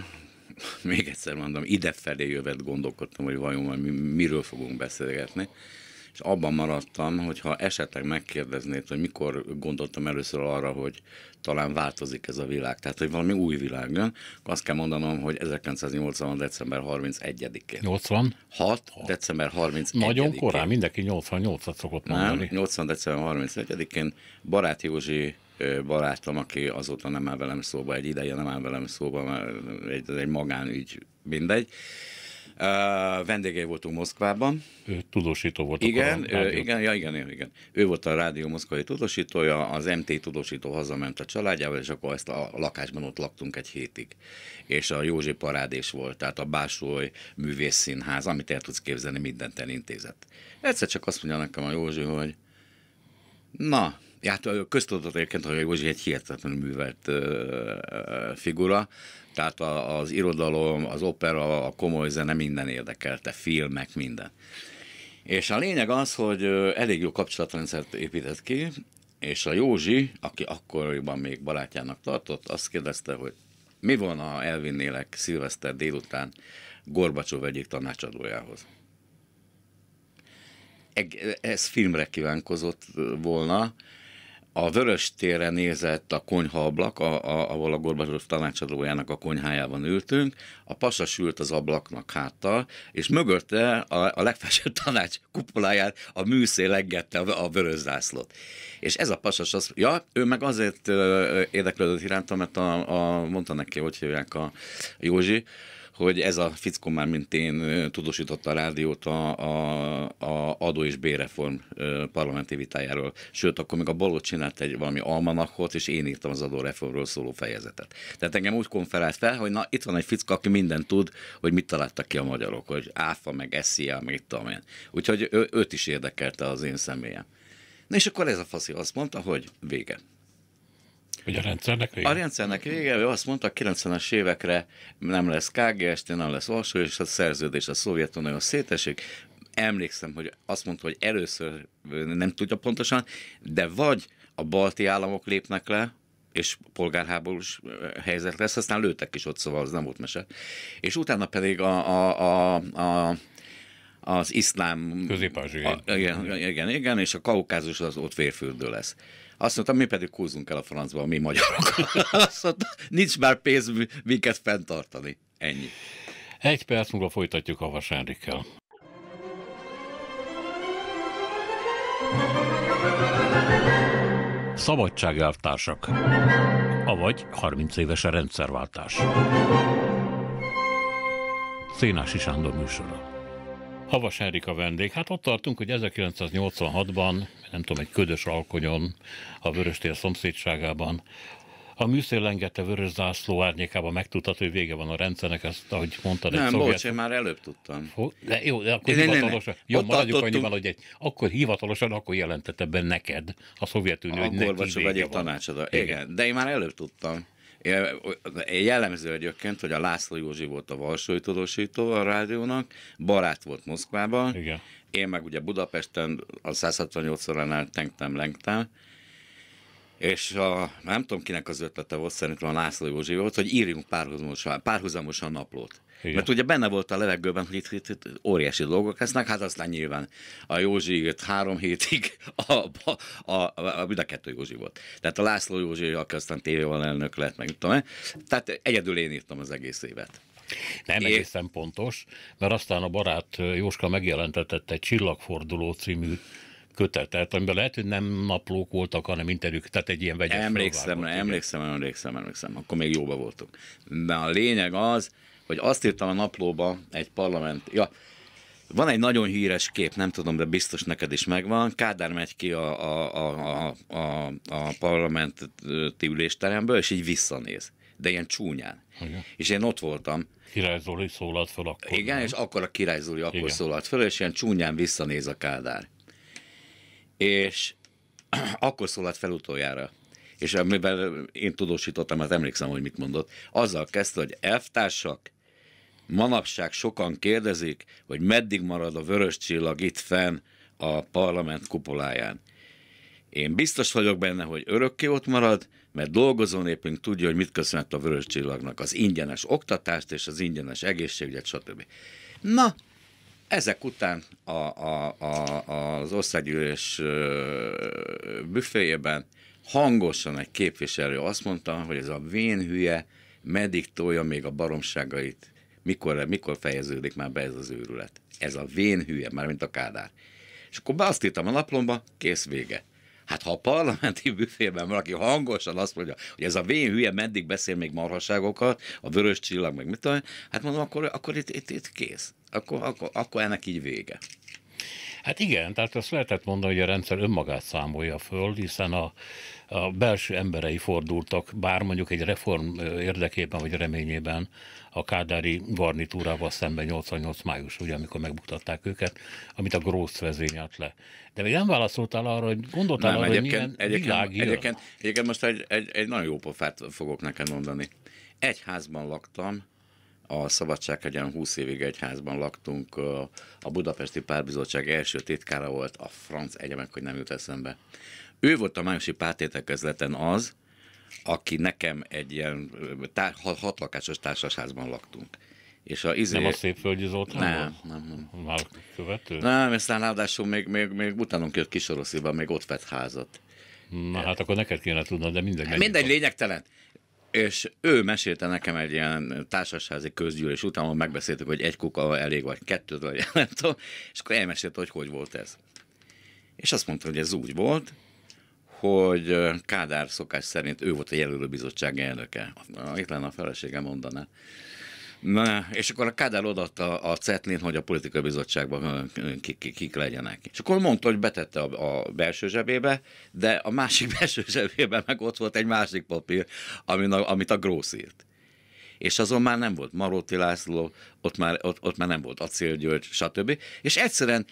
még egyszer mondom, idefelé jövet gondolkodtam, hogy vajon mi, miről fogunk beszélgetni és abban maradtam, hogy ha esetleg megkérdeznéd, hogy mikor gondoltam először arra, hogy talán változik ez a világ, tehát hogy valami új világ jön, akkor azt kell mondanom, hogy 1980. december 31-én. 86. 6. december 31-én. Nagyon korán, mindenki 88-at szokott mondani. Nem, 80. december 31-én Barát Józsi barátom, aki azóta nem áll velem szóba, egy ideje nem áll velem szóba, mert egy, egy magánügy, mindegy Vendégei voltunk Moszkvában. Ő tudósító volt. Igen, a igen, ja, igen, igen, igen. Ő volt a rádió moszkvai tudósítója, az MT tudósító hazament a családjával, és akkor ezt a lakásban ott laktunk egy hétig. És a Józsi parádés volt, tehát a Básoly művészszínház, amit el tudsz képzelni, mindent elintézett. Egyszer csak azt mondja nekem a Józsi, hogy na, hát köztudatot egyébként, hogy Józsi egy hihetetlenül művelt figura, tehát a, az irodalom, az opera, a komoly zene, minden érdekelte, filmek, minden. És a lényeg az, hogy elég jó kapcsolatrendszert épített ki, és a Józsi, aki akkoriban még barátjának tartott, azt kérdezte, hogy mi van, ha elvinnélek szilveszter délután Gorbacsov egyik tanácsadójához. Ez filmre kívánkozott volna, a vörös térre nézett a konyhaablak, a, a, ahol a Gorbacsov tanácsadójának a konyhájában ültünk, a pasas ült az ablaknak háttal, és mögötte a, a legfelsőbb tanács kupoláját a műszél leggette a, a vörös zászlót. És ez a pasas, az, ja, ő meg azért érdeklődött irántam, mert a, a, mondta neki, hogy hívják a, a Józsi, hogy ez a fickó már, mint én, tudósította a rádiót a, a, a adó és béreform parlamenti vitájáról. Sőt, akkor még a Balot csinált egy valami almanakot, és én írtam az adóreformról szóló fejezetet. Tehát engem úgy konferált fel, hogy na, itt van egy fickó, aki mindent tud, hogy mit találtak ki a magyarok, hogy áfa, meg SZIA, meg itt tudom én. Úgyhogy ő, őt is érdekelte az én személyem. Na és akkor ez a faszi azt mondta, hogy vége. Hogy a rendszernek vége? A rendszernek vége, ő azt mondta, 90-es évekre nem lesz KGST, nem lesz Valsó, és a szerződés a Szovjetunió szétesik. Emlékszem, hogy azt mondta, hogy először nem tudja pontosan, de vagy a balti államok lépnek le, és polgárháborús helyzet lesz, aztán lőttek is ott, szóval az nem volt mese. És utána pedig a, a, a, a az iszlám... közép igen, igen, igen, és a kaukázus az ott vérfürdő lesz. Azt mondtam, mi pedig húzunk el a francba, mi magyarok. Azt mondta, nincs már pénz minket fenntartani. Ennyi. Egy perc múlva folytatjuk a vasárikkel. Szabadságelvtársak, avagy 30 éves a rendszerváltás. Szénási Sándor műsora. Havas Henrik a vendég. Hát ott tartunk, hogy 1986-ban, nem tudom, egy ködös alkonyon, a Vöröstér szomszédságában, a műszél lengette vörös zászló árnyékában megtudtad, hogy vége van a rendszernek, ezt, ahogy mondtad, egy Nem, szovjet... bocs, én már előbb tudtam. De jó, de akkor ne, hivatalosan, ne, ne. jó, maradjuk tartottunk... annyival, hogy egy, akkor hivatalosan, akkor jelentette be neked a Szovjetunió, hogy neki vége vagy van. tanácsadó. Igen. Igen, de én már előbb tudtam. Jellemző egyébként, hogy a László Józsi volt a Valsói tudósító a rádiónak, barát volt Moszkvában, Igen. én meg ugye Budapesten a 168 óránál tengtem, lengtem, és a, nem tudom kinek az ötlete volt, szerintem a László Józsi volt, hogy írjunk párhuzamosan, párhuzamosan naplót. Igen. Mert ugye benne volt a levegőben, hogy itt, itt, itt óriási dolgok lesznek, hát aztán nyilván a Józsi jött három hétig, a, a, a, a, a, a kettő Józsi volt. Tehát a László Józsi, aki aztán tévéval elnök lett, meg tudom Tehát egyedül én írtam az egész évet. Nem é... egészen pontos, mert aztán a barát Jóska megjelentetett egy Csillagforduló című kötetet, amiben lehet, hogy nem naplók voltak, hanem interjúk, tehát egy ilyen vegyes Emlékszem, emlékszem, emlékszem, emlékszem, emlékszem, akkor még jóba voltunk. De a lényeg az, hogy azt írtam a naplóba egy parlament... Ja, van egy nagyon híres kép, nem tudom, de biztos neked is megvan. Kádár megy ki a, a, a, a, a, parlamenti ülésteremből, és így visszanéz. De ilyen csúnyán. Igen. És én ott voltam. Király Zoli szólalt fel akkor. Igen, nem? és akkor a Király Zoli akkor Igen. szólalt fel, és ilyen csúnyán visszanéz a Kádár. És akkor szólalt fel utoljára és amiben én tudósítottam, hát emlékszem, hogy mit mondott, azzal kezdte, hogy elvtársak, Manapság sokan kérdezik, hogy meddig marad a vörös csillag itt fenn a parlament kupoláján. Én biztos vagyok benne, hogy örökké ott marad, mert népünk tudja, hogy mit köszönhet a vörös csillagnak, az ingyenes oktatást és az ingyenes egészségügyet, stb. Na, ezek után a, a, a, az országgyűlés büféjében hangosan egy képviselő azt mondta, hogy ez a vén hülye meddig tolja még a baromságait mikor, mikor fejeződik már be ez az őrület. Ez a vén hülye, már mint a Kádár. És akkor be azt írtam a naplomba, kész vége. Hát ha a parlamenti büfében valaki hangosan azt mondja, hogy ez a vén hülye meddig beszél még marhaságokat, a vörös csillag, meg mit tudom, hát mondom, akkor, akkor itt, itt, itt kész. Akkor, akkor, akkor ennek így vége. Hát igen, tehát azt lehetett mondani, hogy a rendszer önmagát számolja föl, hiszen a a belső emberei fordultak, bár mondjuk egy reform érdekében vagy reményében a kádári garnitúrával szemben 88 május, ugye, amikor megmutatták őket, amit a Grósz vezényelt le. De még nem válaszoltál arra, hogy gondoltál nem, arra, hogy milyen egyébként, világ jön? Egyébként, egyébként most egy, egy, egy nagyon jó pofát fogok neked mondani. Egy házban laktam, a Szabadsághegyen 20 évig egy házban laktunk, a Budapesti Párbizottság első titkára volt, a franc egyemek, hogy nem jut eszembe. Ő volt a májusi pártétekezleten az, aki nekem egy ilyen tár, hatlakásos társasházban laktunk. És a izé... Nem a földi Zoltán? Nem, nem, nem. Már követő? Nem, aztán ráadásul még, még, még utánunk jött Kisoroszliba, még ott vett házat. Na hát akkor neked kéne tudnod, de mindegy. Hát mindegy, lényegtelen. És ő mesélte nekem egy ilyen társasházi közgyűlés után, ahol megbeszéltük, hogy egy kuka elég, vagy kettő, vagy nem tudom, és akkor elmesélte, hogy hogy volt ez. És azt mondta, hogy ez úgy volt, hogy Kádár szokás szerint ő volt a jelölőbizottság elnöke. Ah, itt lenne a felesége mondaná. Na, és akkor a Kádár odaadta a Cetlin, hogy a politikai bizottságban kik, kik, kik legyenek. És akkor mondta, hogy betette a, a belső zsebébe, de a másik belső zsebében meg ott volt egy másik papír, amin a, amit a Grósz írt. És azon már nem volt Maróti László, ott már, ott, ott már nem volt Acél György, stb. És egyszerűen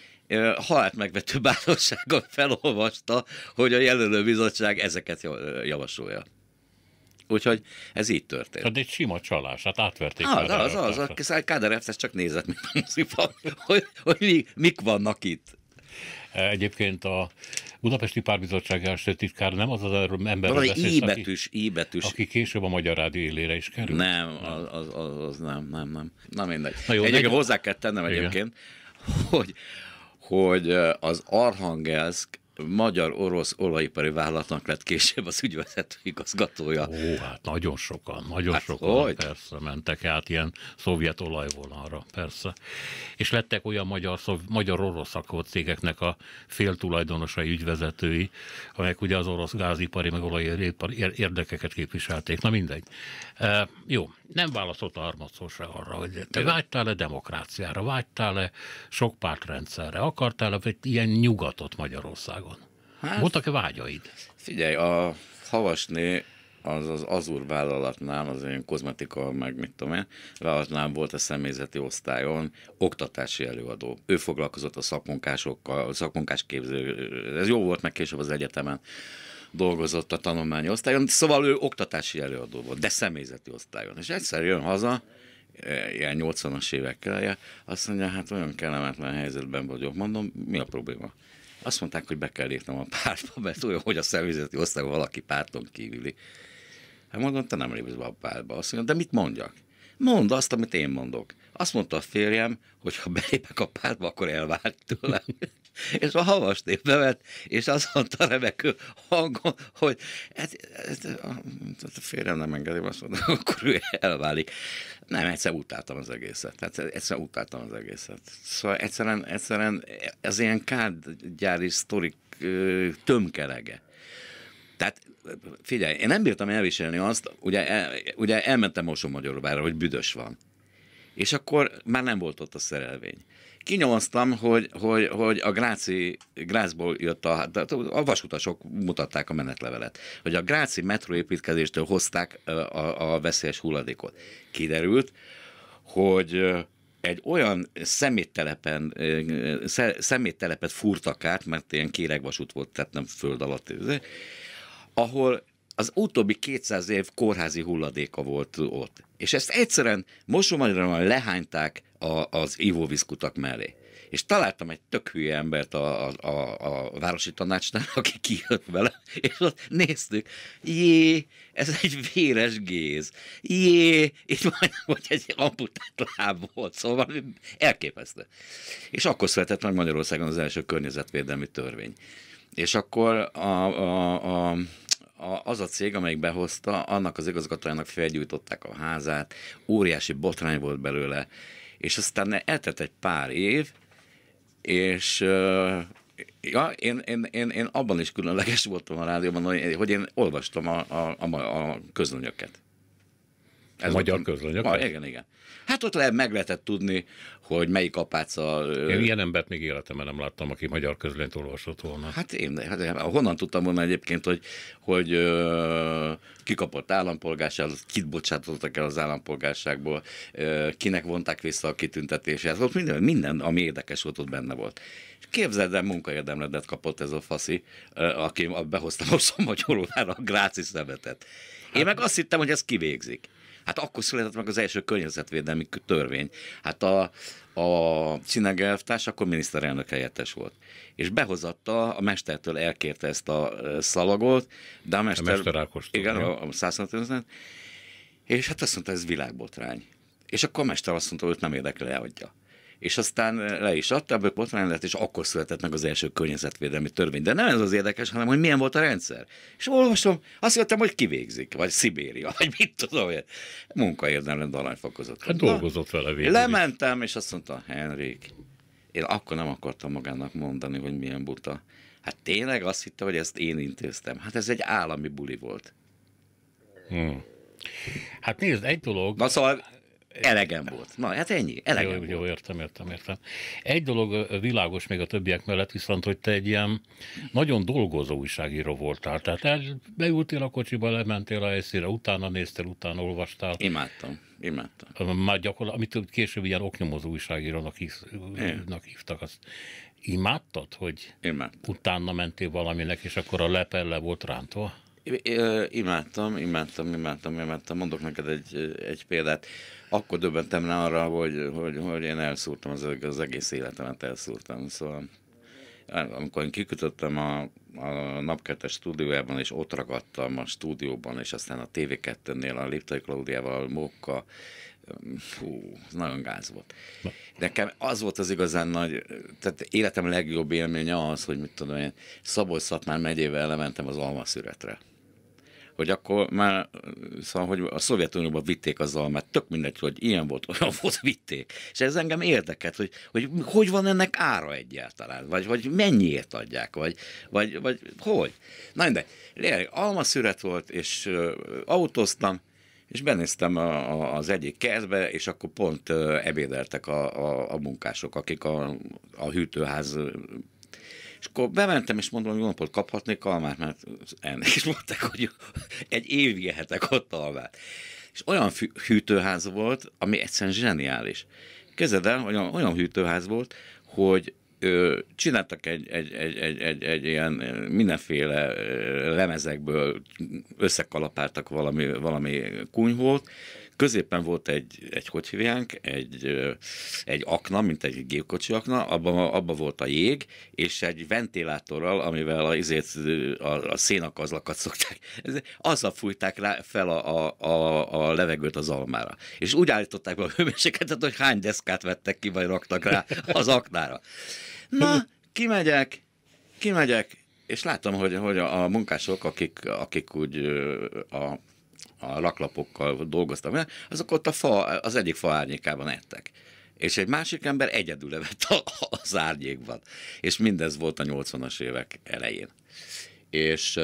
halált megvető bátorsággal felolvasta, hogy a jelölő bizottság ezeket javasolja. Úgyhogy ez így történt. Tehát egy sima csalás, hát átverték. Az, az, az, az, a ez csak nézett, mint a muzipa, hogy, hogy mi, mik vannak itt. E, egyébként a Budapesti Párbizottság első titkár nem az az ember, Valami beszélsz, aki, í aki később a Magyar Rádió élére is kerül. Nem, nem. Az, az, az, nem, nem, nem. Na mindegy. Na jó, Egyébként negyed... hozzá kell tennem egyébként, hogy hogy az Arhangelsk magyar-orosz olajipari vállalatnak lett később az ügyvezető igazgatója. Ó, hát nagyon sokan, nagyon hát, sokan hogy? persze mentek át ilyen szovjet olajvonalra, persze. És lettek olyan magyar, magyar-orosz cégeknek a féltulajdonosai ügyvezetői, amelyek ugye az orosz gázipari meg olajipari érdekeket képviselték. Na mindegy. E, jó, nem válaszolt a harmadszósra arra, hogy te vágytál-e demokráciára, vágytál-e sok pártrendszerre, akartál-e egy ilyen nyugatot Magyarországon? Hát, Voltak-e vágyaid? Figyelj, a Havasné az az Azur vállalatnál, az olyan kozmetika, meg mit tudom én, vállalatnál volt a személyzeti osztályon oktatási előadó. Ő foglalkozott a szakmunkásokkal, szakmunkás képző, ez jó volt, meg később az egyetemen dolgozott a tanulmányi osztályon, szóval ő oktatási előadó volt, de személyzeti osztályon. És egyszer jön haza, e, ilyen 80-as évek eleje, azt mondja, hát olyan kellemetlen helyzetben vagyok. Mondom, mi a probléma? Azt mondták, hogy be kell lépnem a pártba, mert olyan, hogy a szervezeti osztály valaki párton kívüli. Hát mondom, te nem lépsz be a pártba. Azt mondja, de mit mondjak? Mondd azt, amit én mondok. Azt mondta a férjem, hogy ha belépek a pártba, akkor elvált tőlem és a havas bevet, és azt mondta remekül hangon, hogy ez, ez, ez a férjem nem engedi, azt mondta, akkor ő elválik. Nem, egyszer utáltam az egészet. Tehát egyszer utáltam az egészet. Szóval egyszerűen, egyszerűen ez ilyen kádgyári sztorik tömkelege. Tehát figyelj, én nem bírtam elviselni azt, ugye, el, ugye elmentem Mosó hogy büdös van. És akkor már nem volt ott a szerelvény. Kinyomoztam, hogy, hogy, hogy a Gráci, Grácsból jött a, a vasutasok mutatták a menetlevelet, hogy a Gráci metroépítkezéstől hozták a, a veszélyes hulladékot. Kiderült, hogy egy olyan szeméttelepen, szeméttelepet fúrtak át, mert ilyen kéregvasút volt, tehát nem föld alatt, ahol az utóbbi 200 év kórházi hulladéka volt ott. És ezt egyszerűen mosomanyra lehányták a, az ivóvízkutak mellé. És találtam egy tök hülye embert a, a, a, a városi tanácsnál, aki kijött vele, és ott néztük, jé, ez egy véres géz, jé, itt majd, hogy egy amputált láb volt, szóval elképesztő. És akkor született meg Magyarországon az első környezetvédelmi törvény. És akkor a, a, a a, az a cég, amelyik behozta, annak az igazgatójának felgyújtották a házát, óriási botrány volt belőle, és aztán eltett egy pár év, és ja, én, én, én, én abban is különleges voltam a rádióban, hogy én olvastam a, a, a, a közlönyöket. Ez a magyar közlönyök? Ma, ah, igen, igen. Hát ott lehet meg lehetett tudni, hogy melyik apáca... Én ilyen embert még életemben nem láttam, aki magyar közlönyt olvasott volna. Hát én, hát honnan tudtam volna egyébként, hogy, hogy kikapott állampolgárság, kit bocsátottak el az állampolgárságból, kinek vonták vissza a kitüntetését, ott minden, minden, ami érdekes volt, ott benne volt. És képzeld el, munkaérdemledet kapott ez a faszi, ö, aki behoztam a Szomagyolóvára a Gráci szemetet. Én hát- meg azt hittem, hogy ez kivégzik. Hát akkor született meg az első környezetvédelmi törvény. Hát a, a Cineg akkor miniszterelnök helyettes volt. És behozatta, a mestertől elkérte ezt a szalagot, de a mester... A mester Ákostól, igen, a, a 150 és hát azt mondta, ez világbotrány. És akkor a mester azt mondta, hogy őt nem érdekel, leadja és aztán eh, le is adta, ebből botrány lett, és akkor született meg az első környezetvédelmi törvény. De nem ez az érdekes, hanem hogy milyen volt a rendszer. És olvasom, azt hittem, hogy kivégzik, vagy Szibéria, vagy mit tudom hogy Munkaérdemlen aranyfokozott. Hát dolgozott vele végül. Lementem, és azt mondta, Henrik, én akkor nem akartam magának mondani, hogy milyen buta. Hát tényleg azt hitte, hogy ezt én intéztem. Hát ez egy állami buli volt. Hmm. Hát nézd, egy dolog... Na szóval elegem volt. Na, hát ennyi, elegem jó, volt. Jó, értem, értem, értem. Egy dolog világos még a többiek mellett, viszont, hogy te egy ilyen nagyon dolgozó újságíró voltál. Tehát el, beültél a kocsiba, lementél a helyszínre, utána néztél, utána olvastál. Imádtam, imádtam. Már gyakorlatilag, amit később ilyen oknyomozó újságírónak hívtak, azt imádtad, hogy imádtam. utána mentél valaminek, és akkor a lepelle volt rántva? imádtam, imádtam, imádtam, imádtam. Mondok neked egy, egy példát akkor döbbentem rá arra, hogy, hogy, hogy én elszúrtam, az, az egész életemet elszúrtam. Szóval amikor én kikötöttem a, a napkettes stúdiójában, és ott ragadtam a stúdióban, és aztán a TV2-nél a Liptai Klaudiával, Mokka, hú, nagyon gáz volt. Nekem az volt az igazán nagy, tehát életem legjobb élménye az, hogy mit tudom én, Szabolcs-Szatmár megyével lementem az almaszüretre hogy akkor már, szóval, hogy a Szovjetunióban vitték az mert tök mindegy, hogy ilyen volt, olyan volt, vitték. És ez engem érdekelt, hogy hogy, hogy van ennek ára egyáltalán, vagy vagy mennyiért adják, vagy, vagy, vagy hogy. Na de lényeg, szüret volt, és uh, autóztam, és benéztem a, a, az egyik kertbe, és akkor pont uh, ebédeltek a, a, a munkások, akik a, a hűtőház és akkor bementem, és mondom, hogy napot kaphatnék almát, mert ennek is mondták, hogy egy évig ehetek ott almát. És olyan hűtőház volt, ami egyszerűen zseniális. Kezded el, olyan, olyan hűtőház volt, hogy ö, csináltak egy, egy, egy, egy, egy, egy ilyen mindenféle lemezekből, összekalapáltak valami, valami kunyhót, középen volt egy, egy hogy hívjánk, egy, egy akna, mint egy gépkocsi akna, abban abba volt a jég, és egy ventilátorral, amivel a, izét, a, a szénakazlakat szokták, azzal fújták rá, fel a, a, a, a levegőt az almára. És úgy állították be a hőmérsékletet, hogy hány deszkát vettek ki, vagy raktak rá az aknára. Na, kimegyek, kimegyek, és látom, hogy, hogy a munkások, akik, akik úgy a a laklapokkal dolgoztam el, azok ott a fa, az egyik fa árnyékában ettek és egy másik ember egyedül evett az árnyékban. És mindez volt a 80-as évek elején. És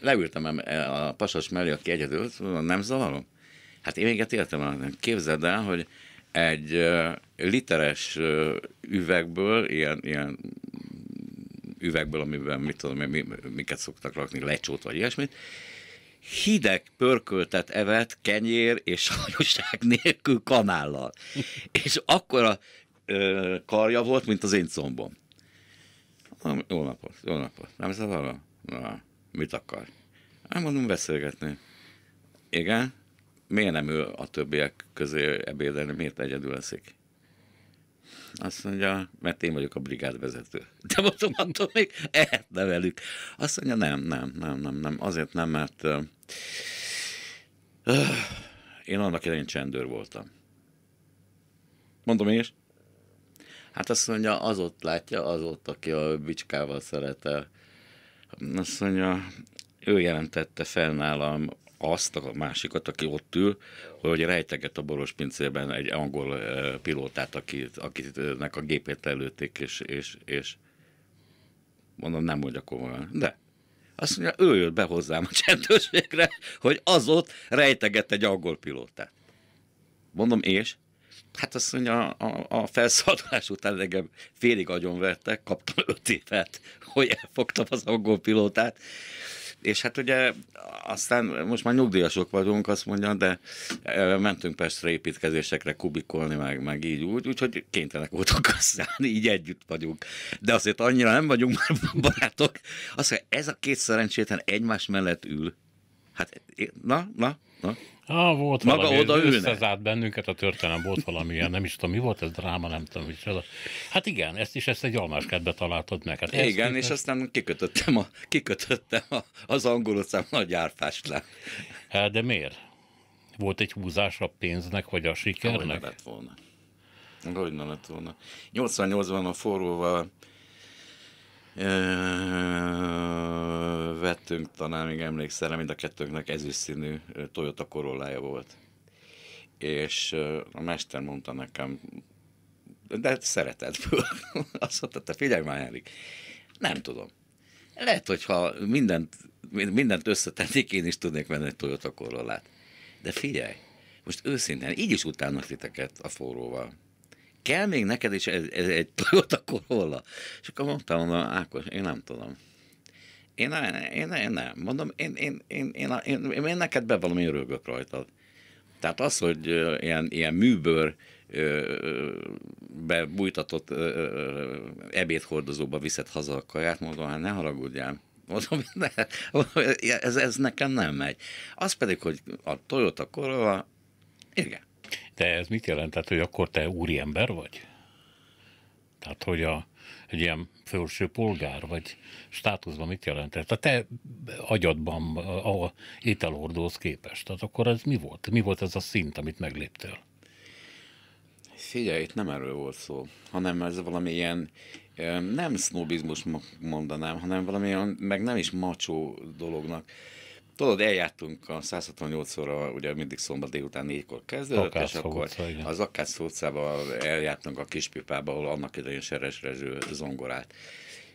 leültem e, a pasas mellé, aki egyedül, nem zavarom? Hát én még értem, képzeld el, hogy egy literes üvegből, ilyen, ilyen üvegből, amiben mit tudom, miket szoktak rakni, lecsót vagy ilyesmit, hideg pörköltet evett kenyér és hajóság nélkül kanállal. és akkor a karja volt, mint az én combom. Jó napot, jó napot. Nem ez a Na, mit akar? Nem hát mondom, beszélgetni. Igen? Miért nem ő a többiek közé ebédelni? Miért egyedül eszik? Azt mondja, mert én vagyok a brigádvezető. De mondom, attól még ehetne velük. Azt mondja, nem, nem, nem, nem, nem. Azért nem, mert uh, uh én annak idején csendőr voltam. Mondom én is. Hát azt mondja, az ott látja, az ott, aki a bicskával szeretel. Azt mondja, ő jelentette fel nálam azt a másikat, aki ott ül, hogy rejteget a boros pincében egy angol pilótát, akit, akinek a gépét lelőtték, és, és, és mondom, nem mondja komolyan, de azt mondja, ő jött be hozzám a csendőségre, hogy az ott rejteget egy angol pilótát. Mondom, és? Hát azt mondja, a, a felszabadulás után engem félig agyonvertek, kaptam öt évet, hogy elfogtam az angol pilótát, és hát ugye aztán most már nyugdíjasok vagyunk, azt mondja, de eh, mentünk Pestre építkezésekre kubikolni, meg, meg így úgy, úgyhogy kénytelenek voltunk használni, így együtt vagyunk. De azért annyira nem vagyunk már barátok. Azt mondja, ez a két szerencsétlen egymás mellett ül. Hát, na, na, na. Ah, volt Maga valami, oda összezárt bennünket a történelem, volt ilyen, nem is tudom, mi volt ez dráma, nem tudom, hogy micsoda. Hát igen, ezt is ezt egy almáskedbe találtad meg. Hát igen, képest... és aztán kikötöttem, a, kikötöttem a, az angol utcán nagy árfást le. Hát de miért? Volt egy húzás a pénznek, vagy a sikernek? Hogy ne lett volna. Hogy ne lett volna. 88-ban a forróval vettünk, talán még emlékszem, mind a kettőnknek ezüstszínű Toyota korollája volt. És a mester mondta nekem, de szeretetből. Azt mondta, te figyelj már, Henrik, nem tudom. Lehet, hogyha mindent, mindent összetennék, én is tudnék venni egy Toyota korollát. De figyelj, most őszintén, így is utálnak titeket a forróval kell még neked is ez, ez egy Toyota Corolla? És akkor mondtam, mondom, Ákos, én nem tudom. Én, nem, én, én nem, mondom, én, én, én, én, én, én, én neked be valami örülök rajtad. Tehát az, hogy ilyen, ilyen műbőr bebújtatott ebédhordozóba viszed haza a kaját, mondom, hát ne haragudjál, Mondom, ne, ez, ez nekem nem megy. Az pedig, hogy a Toyota Corolla, igen, te ez mit jelent? Tehát, hogy akkor te úriember vagy? Tehát, hogy a, egy ilyen felső polgár vagy státuszban mit jelent? Tehát a te agyadban a, a ételordóhoz képest. Tehát akkor ez mi volt? Mi volt ez a szint, amit megléptél? Figyelj, itt nem erről volt szó, hanem ez valami ilyen nem sznobizmus mondanám, hanem valamilyen, meg nem is macsó dolognak Tudod, eljártunk a 168 óra, ugye mindig szombat délután négykor kezdődött, Akász és akkor igen. az Akász utcába eljártunk a Kispipába, ahol annak idején Seres Rezső zongorát.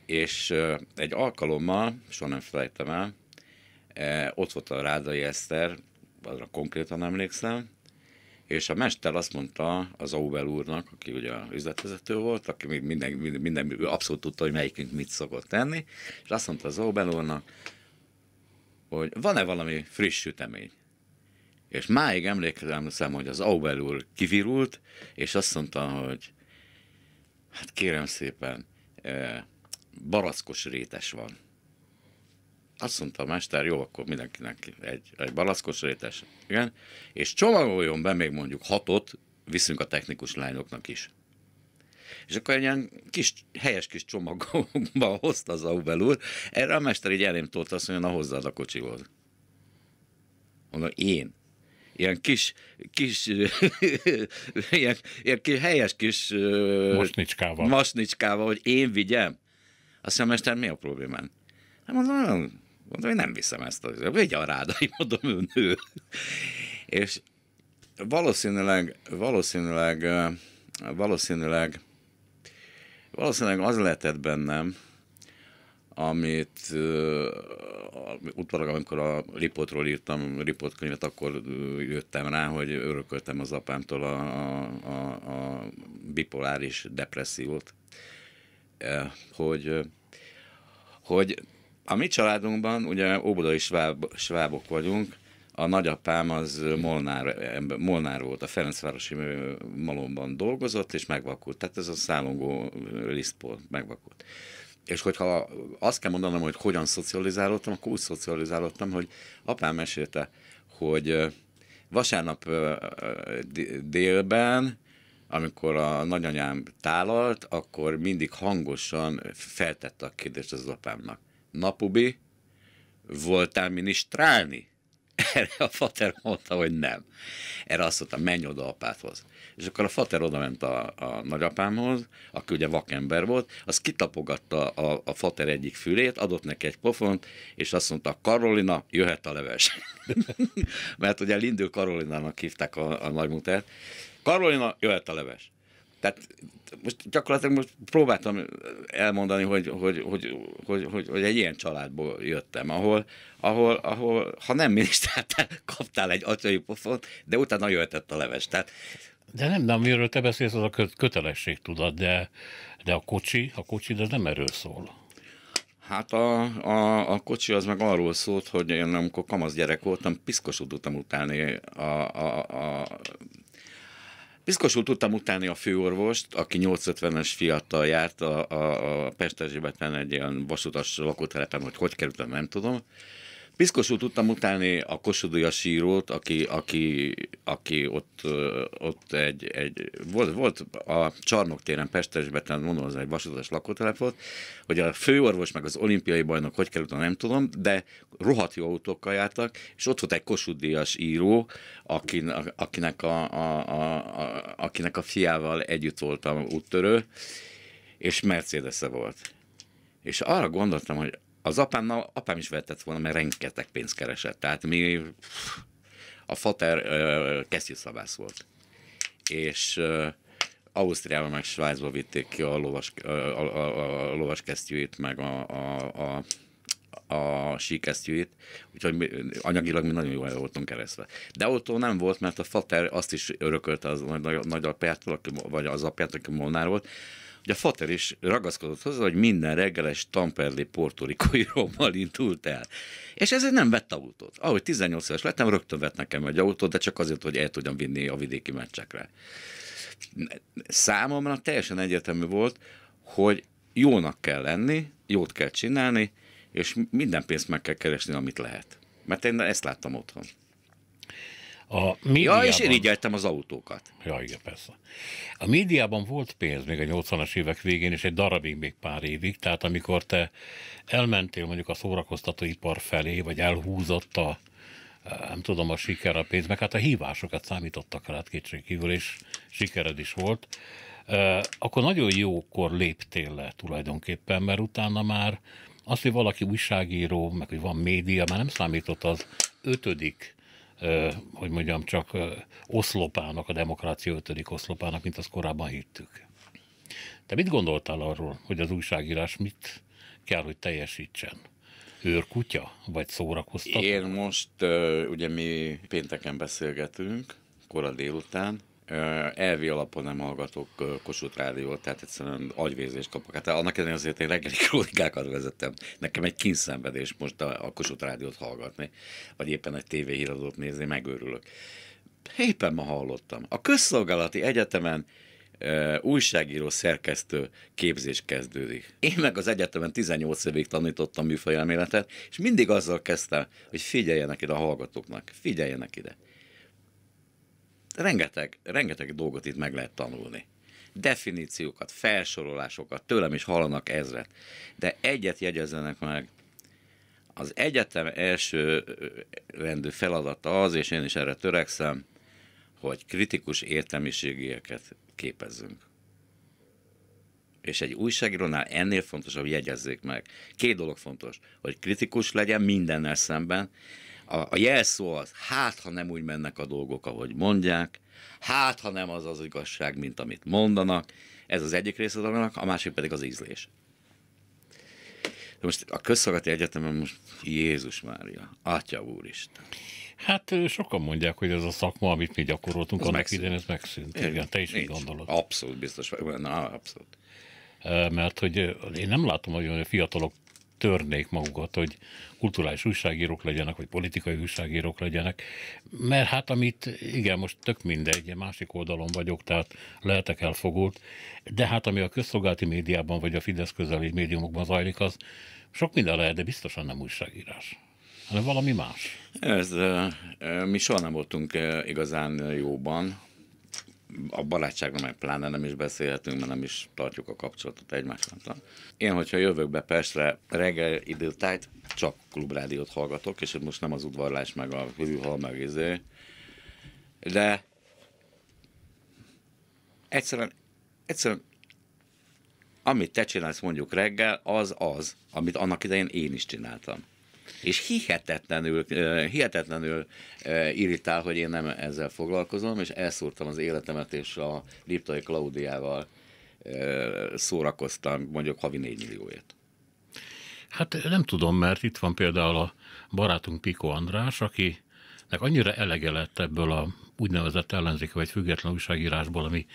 És egy alkalommal, soha nem felejtem el, ott volt a Rádai Eszter, azra konkrétan emlékszem, és a mester azt mondta az Aubel úrnak, aki ugye üzletvezető volt, aki minden minden, minden, minden abszolút tudta, hogy melyikünk mit szokott tenni, és azt mondta az Aubel úrnak, hogy van-e valami friss sütemény. És máig emlékszem, hogy az Aubel úr kivirult, és azt mondta, hogy hát kérem szépen, barackos rétes van. Azt mondta a mester, jó, akkor mindenkinek egy, egy barackos rétes. Igen. És csomagoljon be még mondjuk hatot, viszünk a technikus lányoknak is. És akkor egy ilyen kis, helyes kis csomagban hozta az Aubel úr. Erre a mester így elém tolt, azt, hogy na hozzád a kocsihoz. Mondom, én? ilyen kis, kis ilyen, ilyen kis, helyes kis masnicskával. masnicskával, hogy én vigyem. Azt mondja, mester, mi a problémám? Hát mondom, hm, mondom, hogy nem viszem ezt. Vigy a rád, mondom, ő nő. És valószínűleg, valószínűleg, valószínűleg Valószínűleg az lehetett bennem, amit uh, utólag, amikor a Ripotról írtam, Ripot könyvet, akkor jöttem rá, hogy örököltem az apámtól a, a, a, a bipoláris depressziót, eh, hogy, hogy a mi családunkban, ugye óbudai sváb, svábok vagyunk, a nagyapám az Molnár, Molnár volt, a Ferencvárosi malomban dolgozott, és megvakult. Tehát ez a szállongó lisztból megvakult. És hogyha azt kell mondanom, hogy hogyan szocializálódtam, akkor úgy szocializálódtam, hogy apám mesélte, hogy vasárnap délben, amikor a nagyanyám tálalt, akkor mindig hangosan feltette a kérdést az apámnak. Napubi, voltál minisztrálni? Erre a fater mondta, hogy nem. Erre azt mondta, menj oda apáthoz. És akkor a fater oda ment a, a nagyapámhoz, aki ugye vakember volt, az kitapogatta a, a fater egyik fülét, adott neki egy pofont, és azt mondta, Karolina, jöhet a leves. Mert ugye Lindő Karolinának hívták a, a nagymutát. Karolina, jöhet a leves. Tehát most gyakorlatilag most próbáltam elmondani, hogy, hogy, hogy, hogy, hogy, hogy egy ilyen családból jöttem, ahol, ahol, ahol ha nem minisztert, kaptál egy atyai pofont, de utána jöhetett a leves. Tehát de nem, nem, miről te beszélsz, az a kötelesség tudod, de, de a kocsi, a kocsi, de nem erről szól. Hát a, a, a kocsi az meg arról szólt, hogy én amikor kamasz gyerek voltam, piszkos utáni a, a, a Piszkosul tudtam utáni a főorvost, aki 850-es fiatal járt a, a, a Pesterzsébeten egy ilyen vasutas lakótelepen, hogy hogy kerültem, nem tudom. Piszkosul tudtam utálni a Kossuthia sírót, aki, aki, aki ott, ott egy, egy volt, volt a Csarnok téren Pestesbeten, mondom, az egy vasútos lakótelep volt, hogy a főorvos meg az olimpiai bajnok hogy került, nem tudom, de rohadt jó autókkal jártak, és ott volt egy kossuthia író, akin, akinek, a, a, a, a, akinek a fiával együtt voltam úttörő, és mercedes -e volt. És arra gondoltam, hogy az na, apám is vetett volna, mert rengeteg pénzt keresett. Tehát mi, a fater kesztyűszabász volt. És Ausztriában meg Svájcba vitték ki a lovas, a, a, a lovas kesztyűjét, meg a, a, a a síkesztyűjét, úgyhogy mi, anyagilag mi nagyon jól voltunk keresztve. De autó nem volt, mert a fater azt is örökölte az nagy, nagyapjától, vagy az apját, aki Molnár volt, Ugye a Fater is ragaszkodott hozzá, hogy minden reggeles Tamperli portorikói rommal indult el. És ezért nem vett autót. Ahogy 18 éves lettem, rögtön vett nekem egy autót, de csak azért, hogy el tudjam vinni a vidéki meccsekre. Számomra teljesen egyetemű volt, hogy jónak kell lenni, jót kell csinálni, és minden pénzt meg kell keresni, amit lehet. Mert én ezt láttam otthon. A médiában... Ja, és én irigyeltem az autókat. Ja, igen, persze. A médiában volt pénz még a 80-as évek végén, és egy darabig még pár évig, tehát amikor te elmentél mondjuk a szórakoztatóipar felé, vagy elhúzott a, nem tudom, a siker, a pénz, meg hát a hívásokat számítottak rá kívül, és sikered is volt, akkor nagyon jókor léptél le tulajdonképpen, mert utána már az, hogy valaki újságíró, meg hogy van média, már nem számított az ötödik hogy mondjam, csak oszlopának, a demokrácia ötödik oszlopának, mint azt korábban hittük. Te mit gondoltál arról, hogy az újságírás mit kell, hogy teljesítsen? Őrkutya? Vagy szórakoztató? Én most, ugye mi pénteken beszélgetünk, kora délután, elvi alapon nem hallgatok Kossuth Rádiót, tehát egyszerűen agyvérzést kapok. Hát annak ellenére azért én reggeli krónikákat vezettem. Nekem egy kínszenvedés most a, Kossuth Rádiót hallgatni, vagy éppen egy tévéhíradót nézni, megőrülök. Éppen ma hallottam. A közszolgálati egyetemen Uh, újságíró szerkesztő képzés kezdődik. Én meg az egyetemen 18 évig tanítottam műfajelméletet, és mindig azzal kezdtem, hogy figyeljenek ide a hallgatóknak, figyeljenek ide rengeteg, rengeteg dolgot itt meg lehet tanulni. Definíciókat, felsorolásokat, tőlem is hallanak ezret. De egyet jegyezzenek meg, az egyetem első rendű feladata az, és én is erre törekszem, hogy kritikus értelmiségieket képezzünk. És egy újságírónál ennél fontosabb, jegyezzék meg. Két dolog fontos, hogy kritikus legyen mindennel szemben, a, a jelszó az, hát ha nem úgy mennek a dolgok, ahogy mondják, hát ha nem az az igazság, mint amit mondanak, ez az egyik része a a másik pedig az ízlés. De most a közszolgati egyetemen most Jézus Mária, Atya Úristen. Hát sokan mondják, hogy ez a szakma, amit mi gyakoroltunk, annak megszűnt. ez megszűnt. Én, Igen, te is így gondolod. Abszolút biztos, na, abszolút. Mert hogy én nem látom, hogy a fiatalok törnék magukat, hogy kulturális újságírók legyenek, vagy politikai újságírók legyenek, mert hát amit, igen, most tök mindegy, másik oldalon vagyok, tehát lehetek elfogult, de hát ami a közszolgálati médiában, vagy a Fidesz közeli médiumokban zajlik, az sok minden lehet, de biztosan nem újságírás hanem valami más. Ez, mi soha nem voltunk igazán jóban, a barátságról meg pláne nem is beszélhetünk, mert nem is tartjuk a kapcsolatot egymással. Én, hogyha jövök be Pestre reggel időtájt, csak klubrádiót hallgatok, és most nem az udvarlás, meg a hűhal, meg izé, de egyszerűen, egyszerűen amit te csinálsz mondjuk reggel, az az, amit annak idején én is csináltam és hihetetlenül, hihetetlenül irritál, hogy én nem ezzel foglalkozom, és elszúrtam az életemet, és a Liptai Klaudiával szórakoztam mondjuk havi 4 millióért. Hát nem tudom, mert itt van például a barátunk Piko András, akinek annyira elege lett ebből a úgynevezett ellenzéke vagy független újságírásból, ami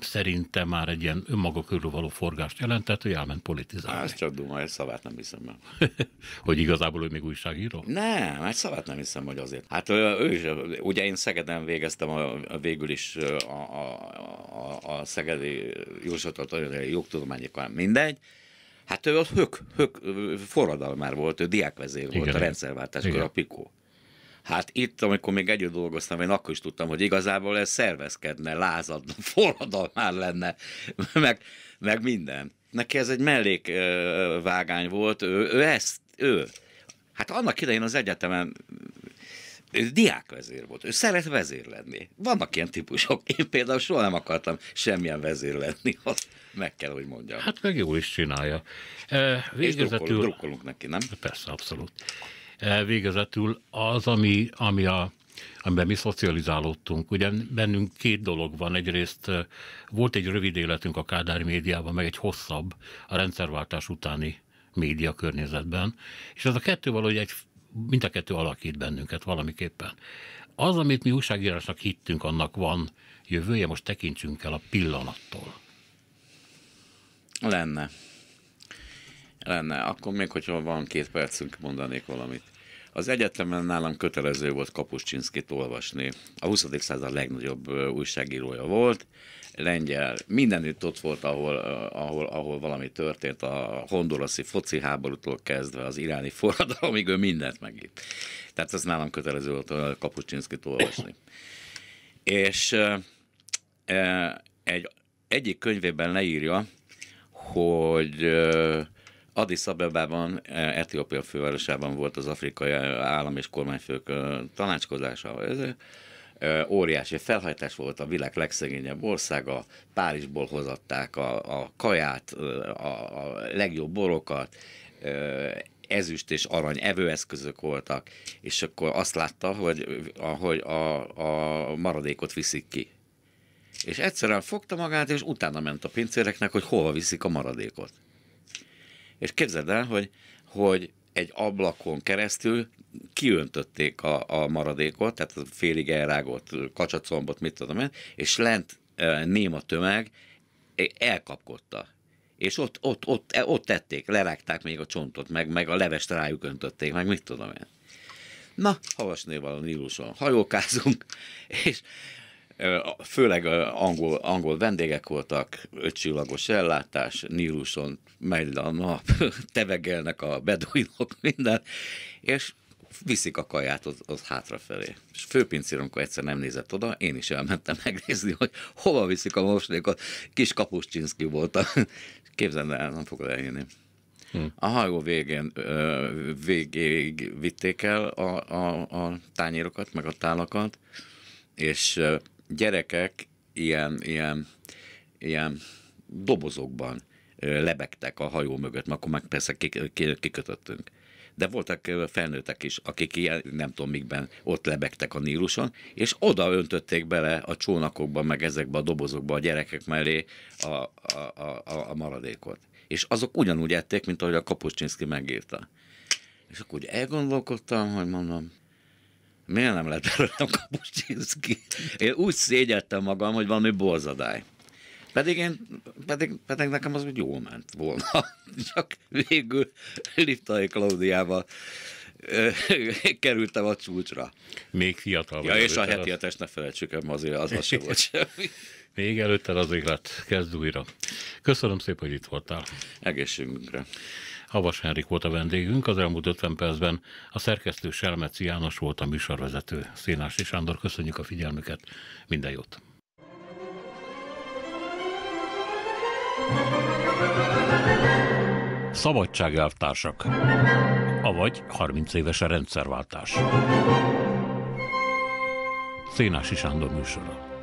szerintem már egy ilyen önmaga körül való forgást jelentett, hogy elment politizálni. Ezt csak duma, egy szavát nem hiszem el. hogy igazából ő még újságíró? Nem, egy szavát nem hiszem, hogy azért. Hát ő is, ugye én Szegeden végeztem a, a végül is a, a, a, a Szegedi jogtudományi Jogtudományokkal, mindegy, Hát ő az hök, hök forradalmár volt, ő diákvezér volt Igen. a rendszerváltáskor, a Pikó. Hát itt, amikor még együtt dolgoztam, én akkor is tudtam, hogy igazából ez szervezkedne, lázadna, forradalmár lenne, meg, meg minden. Neki ez egy mellékvágány volt, ő, ő ezt, ő. Hát annak idején az egyetemen ő diákvezér volt, ő szeret vezér lenni. Vannak ilyen típusok. Én például soha nem akartam semmilyen vezér lenni, azt meg kell, hogy mondjam. Hát meg jól is csinálja. Végezetül... És drukkolunk, drukkolunk neki, nem? Persze, abszolút. Eh, végezetül az, ami, ami a amiben mi szocializálódtunk. Ugye bennünk két dolog van. Egyrészt eh, volt egy rövid életünk a Kádár médiában, meg egy hosszabb a rendszerváltás utáni média környezetben, és ez a kettő valahogy egy, mind a kettő alakít bennünket valamiképpen. Az, amit mi újságírásnak hittünk, annak van jövője, most tekintsünk el a pillanattól. Lenne lenne, akkor még hogyha van két percünk, mondanék valamit. Az egyetemen nálam kötelező volt Kapuscsinszkit olvasni. A 20. század legnagyobb újságírója volt, lengyel, mindenütt ott volt, ahol, ahol, ahol valami történt, a hondurasi foci háborútól kezdve az iráni forradalomig, ő mindent megít. Tehát ez nálam kötelező volt Kapuscsinszkit olvasni. És e, egy, egyik könyvében leírja, hogy Addis Abebában, e, Etiópia fővárosában volt az afrikai állam és kormányfők e, tanácskozása. Ez e, óriási felhajtás volt a világ legszegényebb országa, Párizsból hozatták a, a kaját, a, a legjobb borokat, ezüst és arany evőeszközök voltak, és akkor azt látta, hogy ahogy a, a maradékot viszik ki. És egyszerűen fogta magát, és utána ment a pincéreknek, hogy hova viszik a maradékot és képzeld el, hogy, hogy egy ablakon keresztül kiöntötték a, a maradékot, tehát a félig elrágott kacsacombot, mit tudom én, és lent e, néma tömeg elkapkodta. És ott, ott, ott, ott tették, lerágták még a csontot, meg, meg a levest rájuk öntötték, meg mit tudom én. Na, havasnéval a Níluson hajókázunk, és főleg angol, angol vendégek voltak, ötcsillagos ellátás, Níluson megy a nap, tevegelnek a bedújnok minden, és viszik a kaját az, az hátrafelé. És főpincér, amikor egyszer nem nézett oda, én is elmentem megnézni, hogy hova viszik a mosdékot. Kis kapuscsinszki volt a... Képzeld el, nem fogod elhinni. Hmm. A hajó végén, végig vitték el a, a, a tányérokat, meg a tálakat, és gyerekek ilyen, ilyen, ilyen dobozokban lebegtek a hajó mögött, mert akkor meg persze kikötöttünk. De voltak felnőttek is, akik ilyen, nem tudom mikben ott lebegtek a Níluson, és oda öntötték bele a csónakokba, meg ezekbe a dobozokba a gyerekek mellé a, a, a, a maradékot. És azok ugyanúgy ették, mint ahogy a Kapucsinszki megírta. És akkor úgy elgondolkodtam, hogy mondom, miért nem lett belőlem Kapuscinski? Én úgy szégyeltem magam, hogy valami borzadály. Pedig, én, pedig, pedig nekem az úgy jól ment volna. Csak végül Liptai Klaudiával kerültem a csúcsra. Még fiatal vagy. Ja, és a heti az... ne felejtsük el, azért az, az se volt semmi. Még előtte az élet kezd újra. Köszönöm szépen, hogy itt voltál. Egészségünkre. Havas Henrik volt a vendégünk, az elmúlt 50 percben a szerkesztő Selmeci János volt a műsorvezető. Szénási Sándor, köszönjük a figyelmüket, minden jót! Szabadságelvtársak, avagy 30 éves a rendszerváltás. Szénási Sándor műsora.